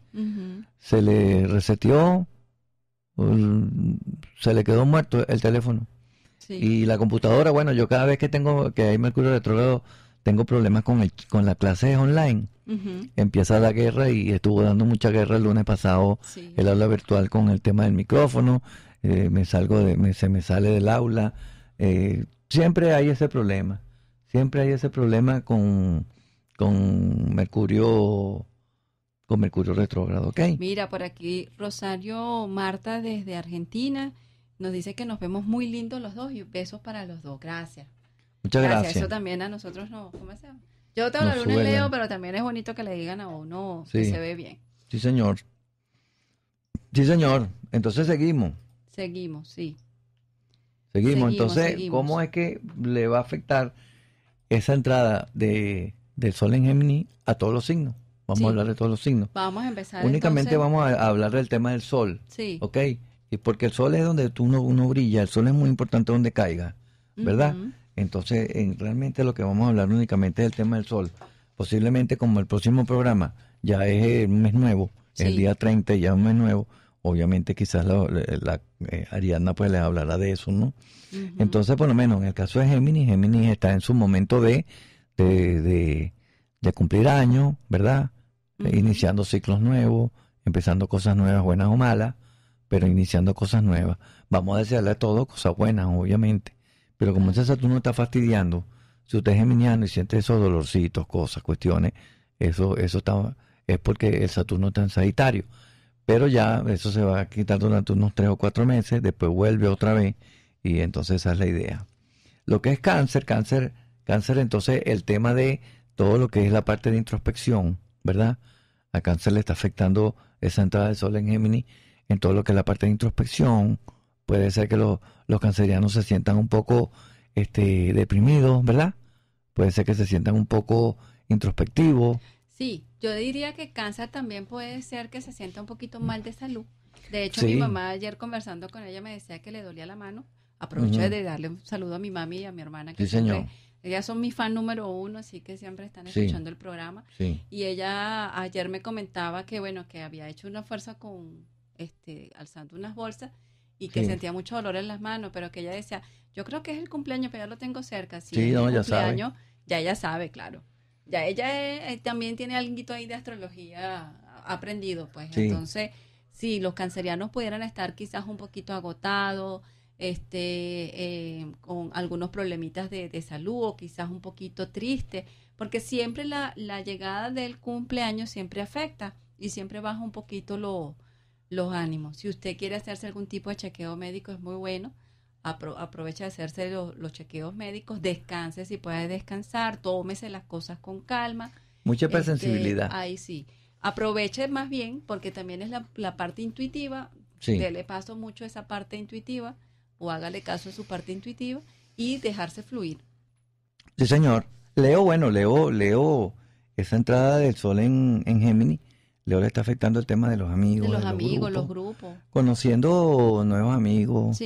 se le reseteó, se le quedó muerto el teléfono. Y la computadora, bueno, yo cada vez que tengo que hay mercurio retrógrado, tengo problemas con, el, con las clases online. Empieza la guerra y estuvo dando mucha guerra el lunes pasado el aula virtual con el tema del micrófono, eh, me salgo de, se me sale del aula. Eh, siempre hay ese problema, siempre hay ese problema con, con Mercurio con Mercurio retrógrado, ¿ok? Mira, por aquí Rosario Marta desde Argentina nos dice que nos vemos muy lindos los dos y besos para los dos. Gracias. Muchas gracias. Eso también a nosotros no... Yo te la Leo, pero también es bonito que le digan a uno que se ve bien. Sí, señor. Sí, señor. Entonces seguimos. Seguimos, sí. Seguimos. Entonces, ¿cómo es que le va a afectar esa entrada de, del Sol en Géminis a todos los signos? Vamos a hablar de todos los signos. Vamos a empezar. Únicamente vamos a hablar del tema del Sol. Sí. ¿Ok? Y porque el Sol es donde tú uno, uno brilla, el Sol es muy importante donde caiga, ¿verdad? Entonces, en, realmente lo que vamos a hablar únicamente es el tema del sol. Posiblemente como el próximo programa ya es un mes nuevo, el día 30 ya es un mes nuevo, obviamente quizás la, eh, Ariadna pues les hablará de eso, ¿no? Entonces, por lo menos en el caso de Géminis, Géminis está en su momento de, de, de, cumplir años, ¿verdad? Iniciando ciclos nuevos, empezando cosas nuevas, buenas o malas, pero iniciando cosas nuevas. Vamos a desearle a todos cosas buenas, obviamente. Pero como ese Saturno está fastidiando, si usted es geminiano y siente esos dolorcitos, cosas, cuestiones, eso, eso está, es porque el Saturno está en Sagitario. Pero ya eso se va a quitar durante unos tres o cuatro meses, después vuelve otra vez y entonces esa es la idea. Lo que es cáncer, cáncer, cáncer, entonces el tema de todo lo que es la parte de introspección, ¿verdad? A cáncer le está afectando esa entrada del sol en Géminis en todo lo que es la parte de introspección, puede ser que los cancerianos se sientan un poco este, deprimidos, ¿verdad? Puede ser que se sientan un poco introspectivos. Sí, yo diría que cáncer también puede ser que se sienta un poquito mal de salud. De hecho, mi mamá ayer conversando con ella me decía que le dolía la mano. Aprovecho de darle un saludo a mi mami y a mi hermana que ellas son mi fan número uno, así que siempre están escuchando el programa. Y ella ayer me comentaba que bueno, que había hecho una fuerza con este alzando unas bolsas y que sentía mucho dolor en las manos, pero que ella decía, yo creo que es el cumpleaños, pero ya lo tengo cerca. Si sí, ya Ya ella sabe, claro. Ya ella eh, eh, también tiene algo ahí de astrología aprendido, pues. Entonces, si los cancerianos pudieran estar quizás un poquito agotados, este, eh, con algunos problemitas de, de, salud o quizás un poquito triste, porque siempre la, la llegada del cumpleaños siempre afecta y siempre baja un poquito lo, los ánimos. Si usted quiere hacerse algún tipo de chequeo médico, es muy bueno. Aproveche aprovecha de hacerse los, chequeos médicos, descanse si puede descansar, tómese las cosas con calma. Mucha este, presensibilidad. ahí sí. Aproveche más bien, porque también es la, la parte intuitiva. Sí. le paso mucho esa parte intuitiva o hágale caso a su parte intuitiva y dejarse fluir. Sí, señor. Leo, bueno, Leo, Leo, esa entrada del sol en, en Géminis Leo le está afectando el tema de los amigos. De los, amigos, los grupos. Conociendo nuevos amigos.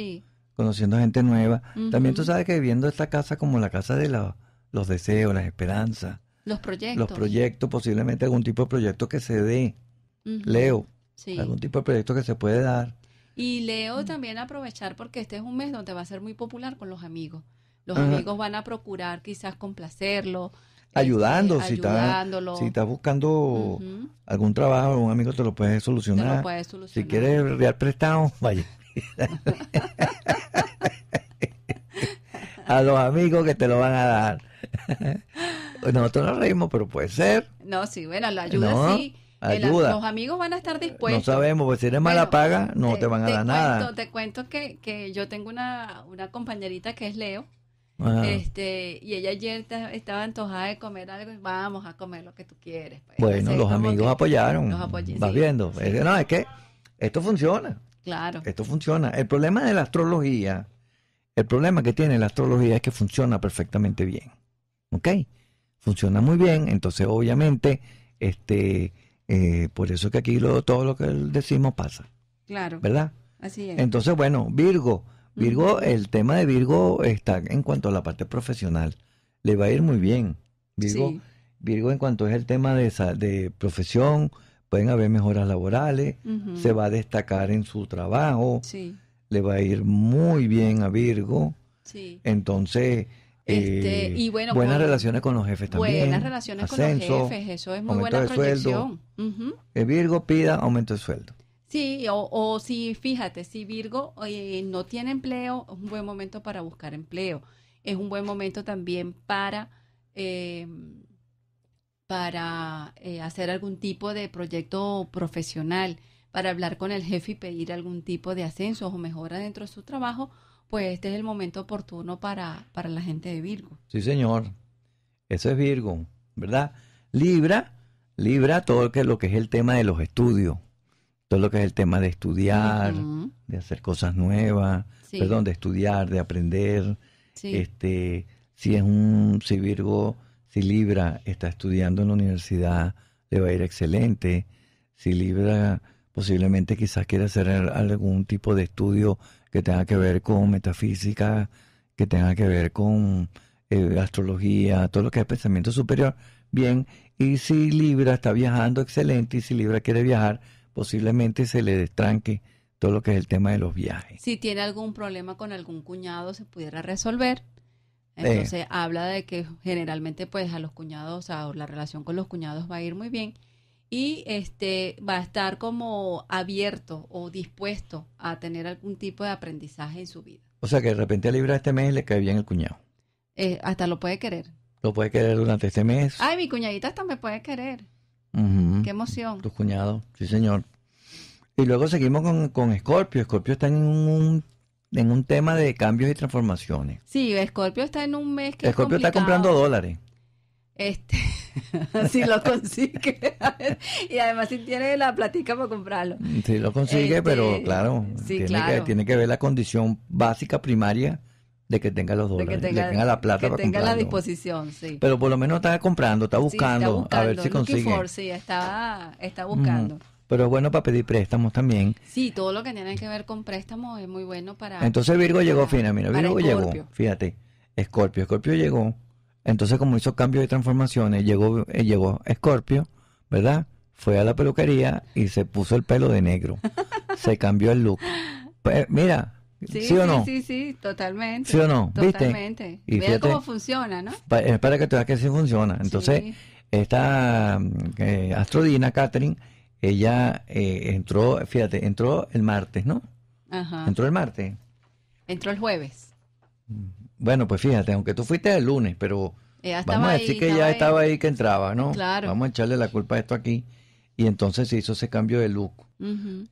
Conociendo gente nueva. También tú sabes que viendo esta casa como la casa de los deseos, las esperanzas. Los proyectos. Los proyectos, posiblemente algún tipo de proyecto que se dé. Leo. Algún tipo de proyecto que se puede dar. Y Leo también aprovechar porque este es un mes donde va a ser muy popular con los amigos. Los amigos van a procurar quizás complacerlo, este, ayudando, si estás si estás buscando algún trabajo, un amigo te lo puede solucionar. Si quieres real prestado, vaya. a los amigos que te lo van a dar. Nosotros nos reímos, pero puede ser. No, sí, bueno, la ayuda sí. los amigos van a estar dispuestos. No sabemos, pues si eres mala paga, no te, van a dar nada. Te cuento que, yo tengo una compañerita que es Leo, este, y ella ayer estaba antojada de comer algo vamos a comer lo que tú quieres. Pues. Bueno, los amigos apoyaron. Vas viendo. no, es que esto funciona. Claro. Esto funciona. El problema de la astrología, el problema que tiene la astrología es que funciona perfectamente bien. ¿Ok? Funciona muy bien. Entonces, obviamente, este, eh, por eso que aquí todo lo que decimos pasa. Claro. ¿Verdad? Así es. Entonces, bueno, Virgo Virgo, el tema de Virgo está en cuanto a la parte profesional. Le va a ir muy bien. Virgo, Virgo en cuanto es el tema de, de profesión, pueden haber mejoras laborales, se va a destacar en su trabajo, le va a ir muy bien a Virgo. Entonces, este, eh, buenas relaciones con los jefes también. Buenas relaciones con los jefes, eso es muy buena proyección. Virgo pida aumento de sueldo. Sí, o, o si fíjate, si Virgo eh, no tiene empleo, es un buen momento para buscar empleo. Es un buen momento también para, eh, para eh, hacer algún tipo de proyecto profesional, para hablar con el jefe y pedir algún tipo de ascenso o mejora dentro de su trabajo, pues este es el momento oportuno para, para la gente de Virgo. Sí, señor. Eso es Virgo, ¿verdad? Libra, Libra todo lo que es el tema de los estudios todo lo que es el tema de estudiar, de hacer cosas nuevas, perdón, de estudiar, de aprender. Este, si es un, si Virgo, si Libra está estudiando en la universidad, le va a ir excelente. Si Libra posiblemente quizás quiera hacer algún tipo de estudio que tenga que ver con metafísica, que tenga que ver con eh, astrología, todo lo que es pensamiento superior, bien. Y si Libra está viajando, excelente. Y si Libra quiere viajar, posiblemente se le destranque todo lo que es el tema de los viajes. Si tiene algún problema con algún cuñado, se pudiera resolver. Entonces eh. habla de que generalmente pues a los cuñados, o la relación con los cuñados va a ir muy bien y este va a estar como abierto o dispuesto a tener algún tipo de aprendizaje en su vida. O sea que de repente a Libra este mes le cae bien el cuñado. Eh, hasta lo puede querer. Lo puede querer durante este mes. Ay, mi cuñadita hasta me puede querer. Qué emoción. tu cuñado, sí señor. Y luego seguimos con, con Scorpio. Scorpio está en un, en un tema de cambios y transformaciones. Sí, Scorpio está en un mes que... Scorpio está comprando dólares. Este, si lo consigue. y además si tiene la platica para comprarlo. Si lo consigue, este, pero claro, tiene, Que, tiene que ver la condición básica primaria de que tenga los dólares, de que tenga, la plata para la plata. Que tenga la disposición, sí. Pero por lo menos está comprando, está buscando, a ver si consigue. sí, está, está buscando. pero es bueno para pedir préstamos también. Sí, todo lo que tiene que ver con préstamos es muy bueno para... Entonces Virgo llegó, fina, mira, Virgo llegó, fíjate, Escorpio, Escorpio llegó, entonces como hizo cambios y transformaciones, llegó, eh, llegó Escorpio, ¿verdad? Fue a la peluquería y se puso el pelo de negro, se cambió el look. mira, Sí, o no? Sí, sí, totalmente. ¿Sí o no? Totalmente. Y Mira cómo funciona, ¿no? Para, para que te veas que sí funciona. Entonces, esta eh, Astrodina, Catherine, ella eh, entró, fíjate, entró el martes, ¿no? Ajá. Entró el martes. Entró el jueves. Mm, bueno, pues fíjate, aunque tú fuiste el lunes, pero vamos a decir que ya estaba ahí que entraba, ¿no? Claro. Vamos a echarle la culpa a esto aquí. Y entonces se hizo ese cambio de look.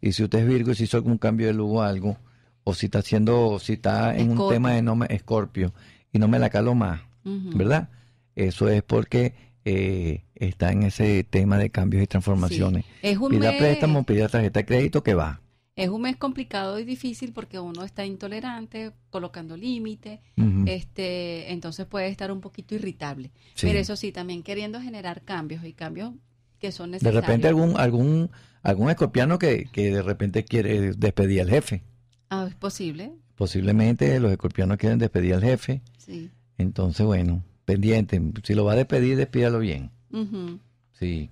Y si usted es Virgo y se hizo algún cambio de look o algo, o si está haciendo, si está en un tema de no escorpio y no me la calo más, ¿verdad? Eso es porque eh, está en ese tema de cambios y transformaciones. Es un pida préstamo, pida tarjeta de crédito que va. Es un mes complicado y difícil porque uno está intolerante, colocando límites, este, entonces puede estar un poquito irritable. Pero eso sí, también queriendo generar cambios y cambios que son necesarios. De repente algún algún algún escorpiano que, que de repente quiere despedir al jefe. Ah, es posible. Posiblemente los escorpiones quieren despedir al jefe. Sí. Entonces, bueno, pendiente. Si lo va a despedir, despídalo bien. Sí.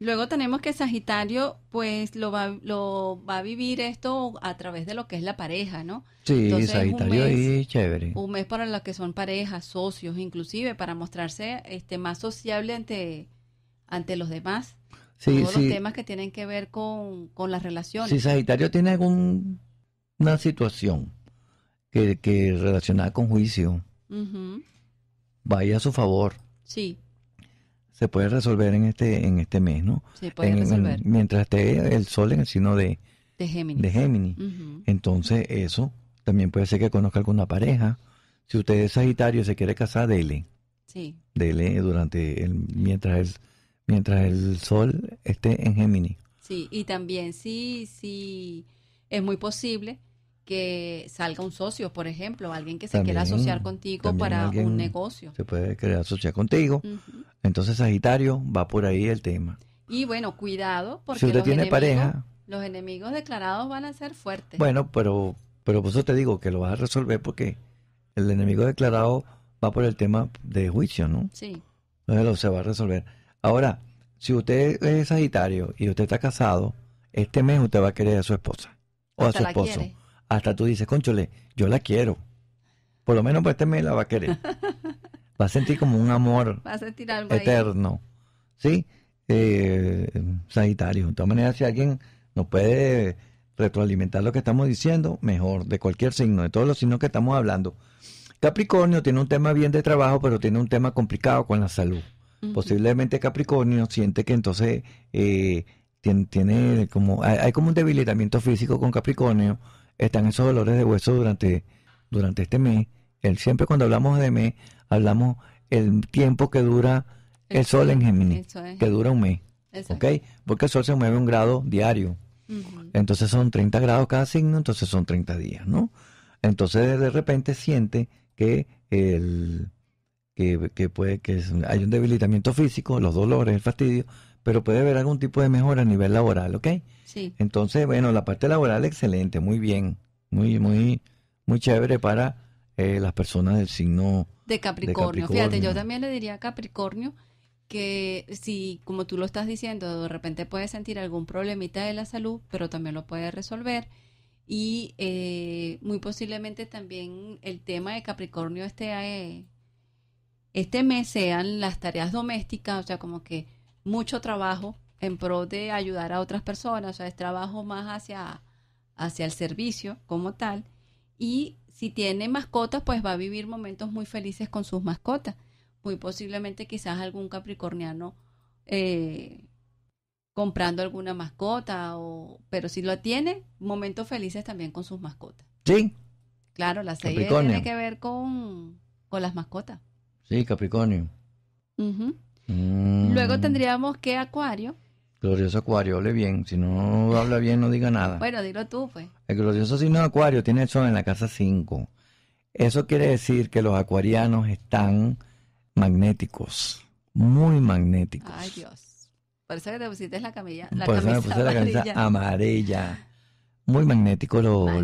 Luego tenemos que Sagitario, pues lo va, lo va a vivir esto a través de lo que es la pareja, ¿no? Sí, Sagitario es y chévere. Un mes para los que son parejas, socios, inclusive, para mostrarse este más sociable ante, ante los demás. Sí, Todos los temas que tienen que ver con, con las relaciones. Si Sagitario tiene algún una situación que, que relacionada con juicio vaya a su favor. Sí. Se puede resolver en este, en este mes, ¿no? Se puede resolver. mientras esté el sol en el signo de, de Géminis. Entonces, eso también puede ser que conozca alguna pareja. Si usted es Sagitario y se quiere casar, dele. Sí. Dele durante el, mientras el, mientras el sol esté en Géminis. Sí, y también sí, sí es muy posible que salga un socio, por ejemplo, alguien que se quiera asociar contigo para un negocio. Se puede querer asociar contigo. Entonces, Sagitario, va por ahí el tema. Y bueno, cuidado, porque si usted tiene pareja, los enemigos declarados van a ser fuertes. Bueno, pero, pero por eso te digo que lo vas a resolver porque el enemigo declarado va por el tema de juicio, ¿no? Sí. Entonces se va a resolver. Ahora, si usted es Sagitario y usted está casado, este mes usted va a querer a su esposa o hasta a su esposo. Hasta tú dices, conchole, yo la quiero. Por lo menos pues este me la va a querer. va a sentir como un amor eterno. ¿Sí? Eh, sagitario. De todas maneras, si alguien nos puede retroalimentar lo que estamos diciendo, mejor, de cualquier signo, de todos los signos que estamos hablando. Capricornio tiene un tema bien de trabajo, pero tiene un tema complicado con la salud. Posiblemente Capricornio siente que entonces eh, tiene, como, hay, como un debilitamiento físico con Capricornio, están esos dolores de hueso durante, durante este mes. El, siempre cuando hablamos de mes, hablamos el tiempo que dura el, sol en Géminis, que dura un mes. Porque el sol se mueve un grado diario. Entonces son 30 grados cada signo, entonces son 30 días, ¿no? Entonces de repente siente que el que, puede que hay un debilitamiento físico, los dolores, el fastidio, pero puede haber algún tipo de mejora a nivel laboral, ¿ok? Sí. Entonces, bueno, la parte laboral excelente, muy bien, muy, muy, muy chévere para eh, las personas del signo de Capricornio. Fíjate, yo también le diría a Capricornio que si, como tú lo estás diciendo, de repente puede sentir algún problemita de la salud, pero también lo puede resolver. Y eh, muy posiblemente también el tema de Capricornio este, eh, este mes sean las tareas domésticas, o sea, como que mucho trabajo en pro de ayudar a otras personas, o sea, es trabajo más hacia, hacia el servicio como tal. Y si tiene mascotas, pues va a vivir momentos muy felices con sus mascotas. Muy posiblemente quizás algún capricorniano eh, comprando alguna mascota, o, pero si lo tiene, momentos felices también con sus mascotas. Sí. Claro, la serie tiene que ver con, con las mascotas. Sí, Capricornio. mhm Mm. Luego tendríamos que Acuario. Glorioso Acuario, hable bien. Si no habla bien, no diga nada. Bueno, dilo tú, pues. El glorioso signo Acuario tiene el sol en la casa 5. Eso quiere decir que los acuarianos están magnéticos, muy magnéticos. Ay, Dios. Por eso que te pusiste la camilla. camisa amarilla. Muy magnético los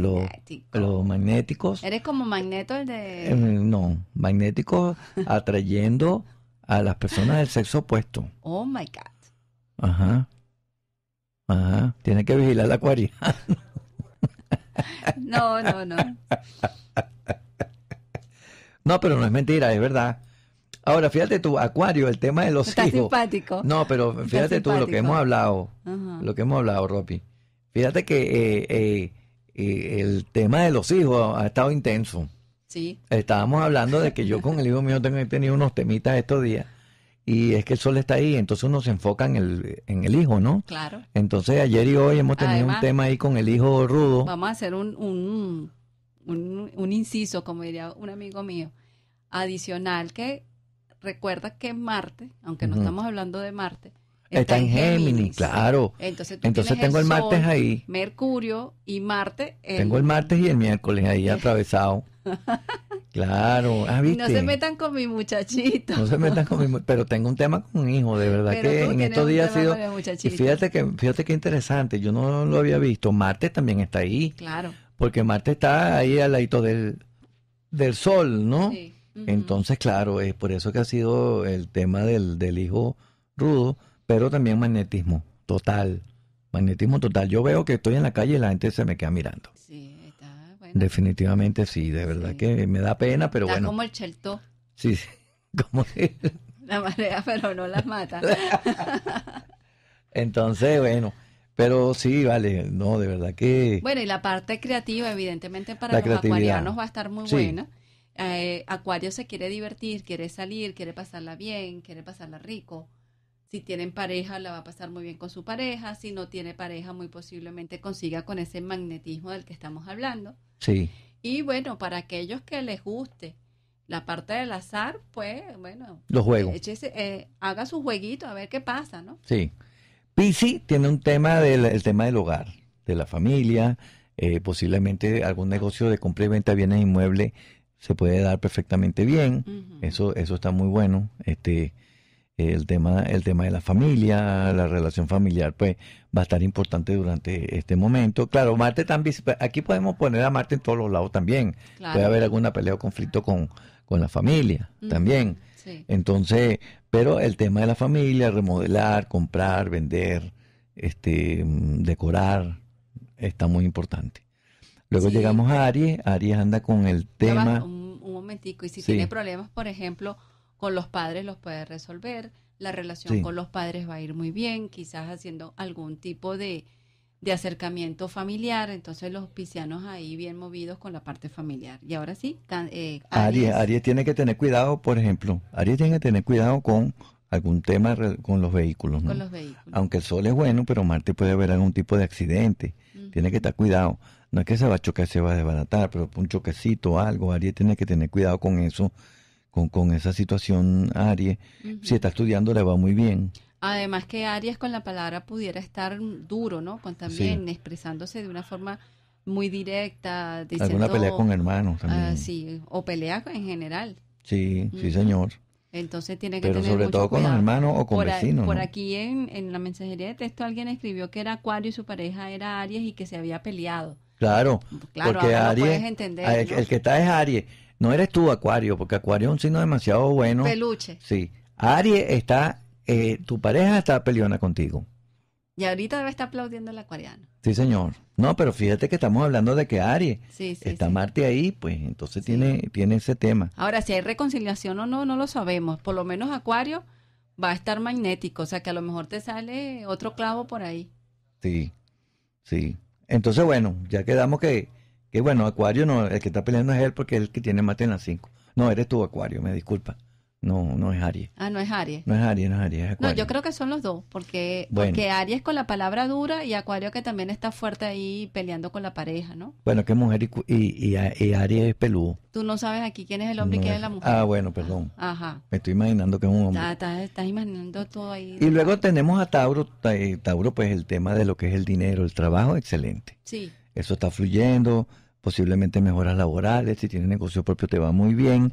Lo, magnéticos. Eres como magneto el de. Eh, no, magnético atrayendo a las personas del sexo opuesto. Oh my God. Ajá. Ajá. Tiene que vigilar la acuario. no, no, no. No, pero no es mentira, es verdad. Ahora, fíjate tú, Acuario, el tema de los hijos. Está simpático. No, pero fíjate tú lo que hemos hablado, lo que hemos hablado, Ropi. Fíjate que eh, eh, eh, el tema de los hijos ha estado intenso. Sí. Estábamos hablando de que yo con el hijo mío tengo, he tenido unos temitas estos días. Y es que el sol está ahí, entonces uno se enfoca en el, en el hijo, ¿no? Claro. Entonces ayer y hoy hemos tenido un tema ahí con el hijo rudo. Vamos a hacer un, un, un, inciso, como diría un amigo mío, adicional que recuerda que Marte, aunque no estamos hablando de Marte, está, en Géminis, claro. Entonces, Entonces tengo el, Martes ahí. Mercurio y Marte. Tengo el martes y el miércoles ahí atravesado. Claro, ah, ¿viste? No se metan con mi muchachito. No se metan con mi Pero tengo un tema con un hijo, de verdad que en estos días ha sido. Y fíjate que, fíjate que interesante, yo no lo había visto. Marte también está ahí. Claro. Porque Marte está ahí al ladito del, del sol, ¿no? Entonces, claro, es por eso que ha sido el tema del, del hijo rudo, pero también magnetismo total. Magnetismo total. Yo veo que estoy en la calle y la gente se me queda mirando. Definitivamente sí, de verdad que me da pena, pero bueno. como el chelto. Sí, Como La marea, pero no la mata. Entonces, bueno. Pero sí, vale, no, de verdad que... Bueno, y la parte creativa, evidentemente, para los acuarianos va a estar muy buena. Eh, Acuario se quiere divertir, quiere salir, quiere pasarla bien, quiere pasarla rico. Si tienen pareja, la va a pasar muy bien con su pareja. Si no tiene pareja, muy posiblemente consiga con ese magnetismo del que estamos hablando. Sí. Y bueno, para aquellos que les guste la parte del azar, pues bueno. Los juegos. Eh, haga su jueguito a ver qué pasa, ¿no? Sí. Pisi tiene un tema del tema del hogar, de la familia, eh, posiblemente algún negocio de compra y venta de bienes inmuebles se puede dar perfectamente bien. Eso eso está muy bueno. Este el tema, el tema de la familia, la relación familiar, pues va a estar importante durante este momento. Claro, Marte también, aquí podemos poner a Marte en todos los lados también. Puede haber alguna pelea o conflicto con, la familia también. Sí. Entonces, pero el tema de la familia, remodelar, comprar, vender, este, decorar, está muy importante. Luego llegamos a Aries, Aries anda con el tema... Un, momentico, y si tiene problemas, por ejemplo, con los padres los puede resolver, la relación con los padres va a ir muy bien, quizás haciendo algún tipo de, de acercamiento familiar, entonces los piscianos ahí bien movidos con la parte familiar. Y ahora sí, eh, Aries. tiene que tener cuidado, por ejemplo, Aries tiene que tener cuidado con algún tema con los vehículos. ¿no? Con los vehículos. Aunque el sol es bueno, pero Marte puede haber algún tipo de accidente, tiene que estar cuidado. No es que se va a chocar, se va a desbaratar, pero un choquecito, algo, Aries tiene que tener cuidado con eso con, con esa situación Aries. Si está estudiando le va muy bien. Además que Aries con la palabra pudiera estar duro, ¿no? Con pues también expresándose de una forma muy directa. Diciendo, Alguna pelea con hermanos ah, también. sí, o pelea en general. Sí, sí señor. Entonces tiene que Pero sobre todo con los hermanos o con vecinos. por aquí en, la mensajería de texto alguien escribió que era Acuario y su pareja era Aries y que se había peleado. Claro, claro porque Aries, ah, el, que está es Aries, no eres tú, Acuario, porque Acuario es un signo demasiado bueno. Peluche. Sí. Aries está, eh, tu pareja está peleona contigo. Y ahorita debe estar aplaudiendo el acuariano. Sí, señor. No, pero fíjate que estamos hablando de que Aries está Marte ahí, pues entonces tiene, tiene ese tema. Ahora, si hay reconciliación o no, no lo sabemos. Por lo menos Acuario va a estar magnético, o sea que a lo mejor te sale otro clavo por ahí. Sí, sí. Entonces, bueno, ya quedamos que que bueno, Acuario no, el que está peleando es él porque es el que tiene mate en las cinco. No, eres tú, Acuario, me disculpa. No, no es Aries. Ah, no es Aries. No es Aries, no es Aries, es Acuario. No, yo creo que son los dos, porque, porque Aries con la palabra dura y Acuario que también está fuerte ahí peleando con la pareja, ¿no? Bueno, que mujer y, y, y, Aries es peludo. Tú no sabes aquí quién es el hombre y quién es, la mujer. Ah, bueno, perdón. Ah, ajá. Me estoy imaginando que es un hombre. Estás, estás imaginando todo ahí. Y luego tenemos a Tauro, eh, Tauro pues el tema de lo que es el dinero, el trabajo, excelente. Sí eso está fluyendo, posiblemente mejoras laborales, si tienes negocio propio te va muy bien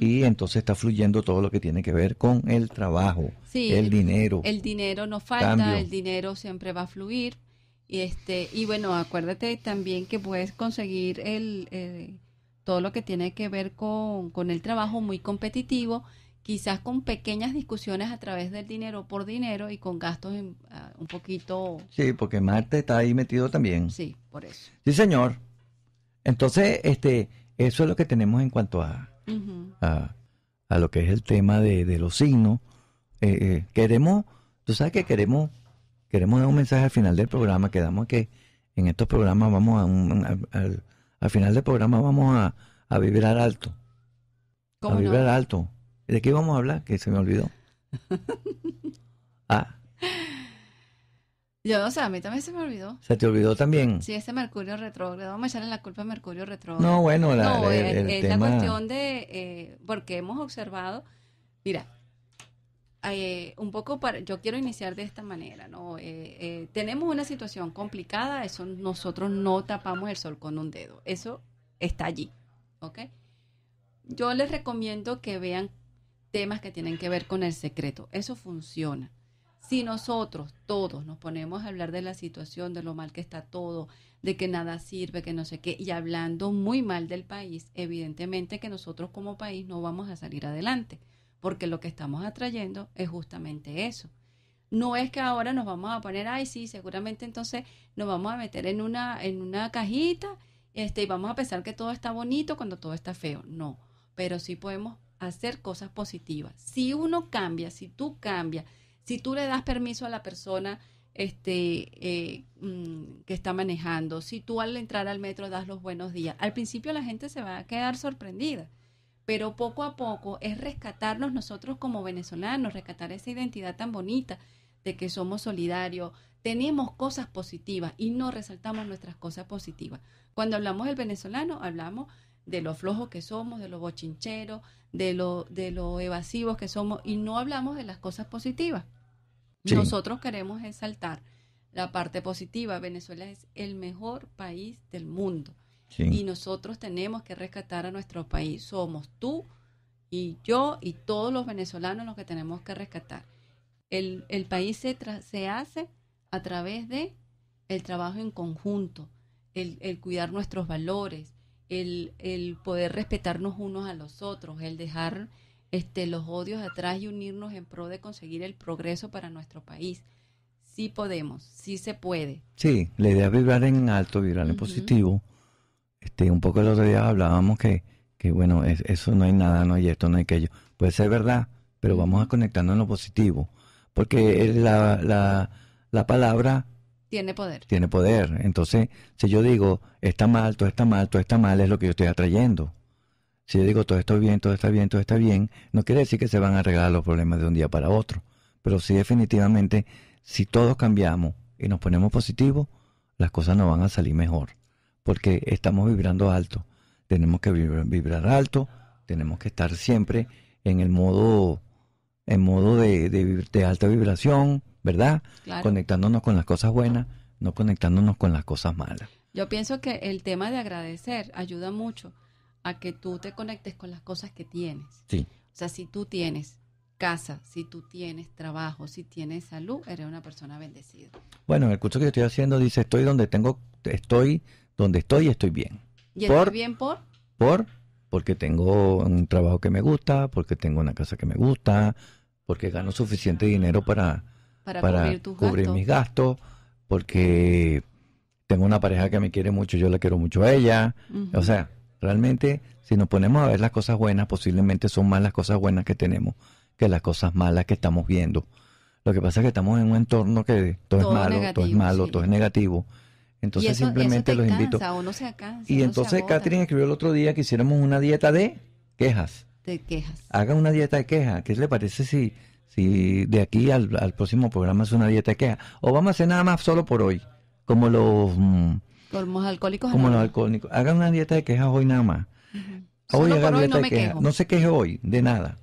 y entonces está fluyendo todo lo que tiene que ver con el trabajo, el dinero. El dinero no falta, el dinero siempre va a fluir. Y, este, y bueno, acuérdate también que puedes conseguir el, eh, todo lo que tiene que ver con, con el trabajo muy competitivo quizás con pequeñas discusiones a través del dinero por dinero y con gastos ah, un poquito... Sí, porque Marte está ahí metido también. Sí, por eso. Sí, señor. Entonces, este, eso es lo que tenemos en cuanto a, a, lo que es el tema de, los signos. Eh, eh, queremos, tú sabes que queremos, queremos dar un mensaje al final del programa, quedamos que en estos programas vamos a, al, final del programa vamos a, vibrar alto. ¿Cómo a vibrar alto ¿De qué vamos a hablar? Que se me olvidó. Ah. Yo no sea, a mí también se me olvidó. ¿Se te olvidó también? Sí, ese Mercurio retrógrado. Vamos a echarle la culpa a Mercurio retrógrado. No, bueno, la, no, es, eh, eh, la cuestión de. Eh, porque hemos observado. Mira, un poco para. Yo quiero iniciar de esta manera, ¿no? tenemos una situación complicada, eso nosotros no tapamos el sol con un dedo. Eso está allí, ¿ok? Yo les recomiendo que vean temas que tienen que ver con el secreto. Eso funciona. Si nosotros todos nos ponemos a hablar de la situación, de lo mal que está todo, de que nada sirve, que no sé qué, y hablando muy mal del país, evidentemente que nosotros como país no vamos a salir adelante, porque lo que estamos atrayendo es justamente eso. No es que ahora nos vamos a poner, ay, sí, seguramente entonces nos vamos a meter en una, en una cajita este, y vamos a pensar que todo está bonito cuando todo está feo. No, pero sí podemos hacer cosas positivas. Si uno cambia, si tú cambias, si tú le das permiso a la persona este, eh, mm, que está manejando, si tú al entrar al metro das los buenos días, al principio la gente se va a quedar sorprendida, pero poco a poco es rescatarnos nosotros como venezolanos, rescatar esa identidad tan bonita de que somos solidarios, tenemos cosas positivas y no resaltamos nuestras cosas positivas. Cuando hablamos del venezolano, hablamos de lo flojos que somos, de lo bochincheros, de lo, de lo evasivos que somos y no hablamos de las cosas positivas. Nosotros queremos exaltar la parte positiva. Venezuela es el mejor país del mundo y nosotros tenemos que rescatar a nuestro país. Somos tú y yo y todos los venezolanos los que tenemos que rescatar. El, país se, se hace a través de el trabajo en conjunto, el, el cuidar nuestros valores, el, el poder respetarnos unos a los otros, el dejar este, los odios atrás y unirnos en pro de conseguir el progreso para nuestro país. Sí podemos, sí se puede. Sí, la idea es vibrar en alto, vibrar en positivo. Este, un poco el otro día hablábamos que, que bueno, eso no hay nada, no hay esto, no hay aquello. Puede ser verdad, pero vamos a conectarnos en lo positivo. Porque la, la, la palabra tiene poder. Tiene poder. Entonces, si yo digo, está mal, todo está mal, todo está mal, es lo que yo estoy atrayendo. Si yo digo, todo está bien, todo está bien, todo está bien, no quiere decir que se van a arreglar los problemas de un día para otro. Pero sí, definitivamente, si todos cambiamos y nos ponemos positivos, las cosas nos van a salir mejor. Porque estamos vibrando alto. Tenemos que vibrar, vibrar alto, tenemos que estar siempre en el modo, en modo de, de, de alta vibración, ¿verdad? Conectándonos con las cosas buenas, no conectándonos con las cosas malas. Yo pienso que el tema de agradecer ayuda mucho a que tú te conectes con las cosas que tienes. Sí. O sea, si tú tienes casa, si tú tienes trabajo, si tienes salud, eres una persona bendecida. Bueno, el curso que estoy haciendo dice, estoy donde tengo, estoy donde estoy y estoy bien. ¿Y por, estoy bien por? Por, porque tengo un trabajo que me gusta, porque tengo una casa que me gusta, porque gano suficiente ah. dinero para para, cubrir, mis gastos, porque tengo una pareja que me quiere mucho, yo la quiero mucho a ella. O sea, realmente, si nos ponemos a ver las cosas buenas, posiblemente son más las cosas buenas que tenemos que las cosas malas que estamos viendo. Lo que pasa es que estamos en un entorno que todo, es malo, todo es malo, todo es negativo. Entonces simplemente los invito. y entonces Catherine escribió el otro día que hiciéramos una dieta de quejas. De quejas. Hagan una dieta de quejas. ¿Qué le parece si si de aquí al, próximo programa es una dieta queja. O vamos a hacer nada más solo por hoy, como los... Como mm, los alcohólicos. Como los alcohólicos. Hagan una dieta de quejas hoy nada más. Hoy hagan dieta no No se queje hoy de nada.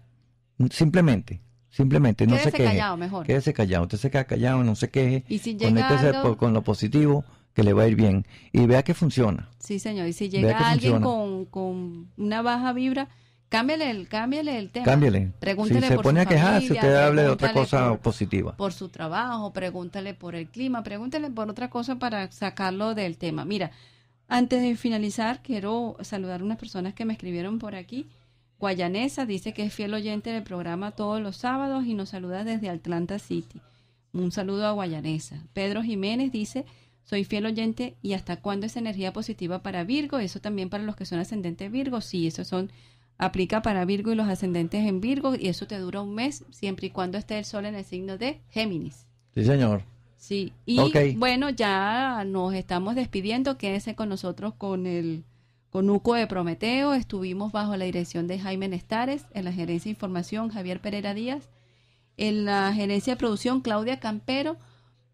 Simplemente. Simplemente no se queje. callado mejor. Quédese callado. Usted se queda callado, no se queje. Y si llega Conéctese con lo positivo que le va a ir bien. Y vea que funciona. Sí, señor. Y si llega alguien con, con una baja vibra Cámbiale el, cámbiale el tema. Cámbiale. Pregúntele si se pone a quejar, si usted habla de otra cosa positiva. Por su trabajo, pregúntale por el clima, pregúntale por otra cosa para sacarlo del tema. Mira, antes de finalizar, quiero saludar a unas personas que me escribieron por aquí. Guayanesa dice que es fiel oyente del programa todos los sábados y nos saluda desde Atlanta City. Un saludo a Guayanesa. Pedro Jiménez dice, soy fiel oyente y hasta cuándo es energía positiva para Virgo. Eso también para los que son ascendentes Virgo. Sí, esos son aplica para Virgo y los ascendentes en Virgo y eso te dura un mes siempre y cuando esté el sol en el signo de Géminis. Sí, señor. Sí, y bueno, ya nos estamos despidiendo. Quédense con nosotros con el conuco de Prometeo. Estuvimos bajo la dirección de Jaime Nestares, en la gerencia de información Javier Pereira Díaz, en la gerencia de producción Claudia Campero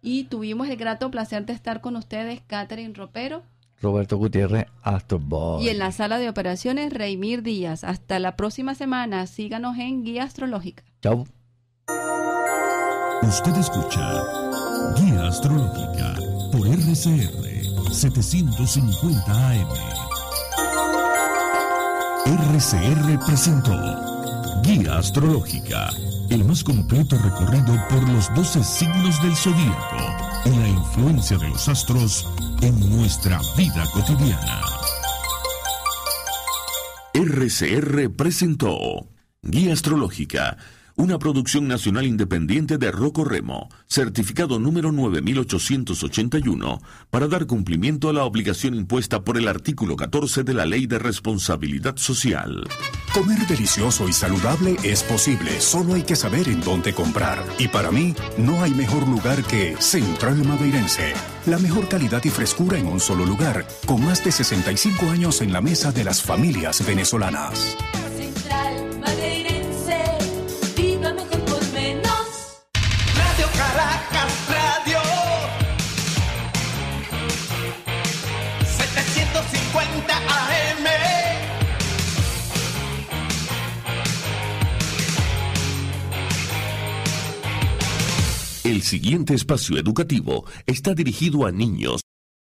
y tuvimos el grato placer de estar con ustedes Catherine Ropero Roberto Gutiérrez, Astro Boy. Y en la sala de operaciones, Reymir Díaz. Hasta la próxima semana. Síganos en Guía Astrológica. Chau. Usted escucha Guía Astrológica por RCR 750 AM. RCR presentó Guía Astrológica el más completo recorrido por los 12 signos del zodíaco y la influencia de los astros en nuestra vida cotidiana. RCR presentó Guía Astrológica una producción nacional independiente de Rocco Remo, certificado número 9881, para dar cumplimiento a la obligación impuesta por el artículo 14 de la Ley de Responsabilidad Social. Comer delicioso y saludable es posible, solo hay que saber en dónde comprar. Y para mí, no hay mejor lugar que Central Madeirense. La mejor calidad y frescura en un solo lugar, con más de 65 años en la mesa de las familias venezolanas. Central El siguiente espacio educativo está dirigido a niños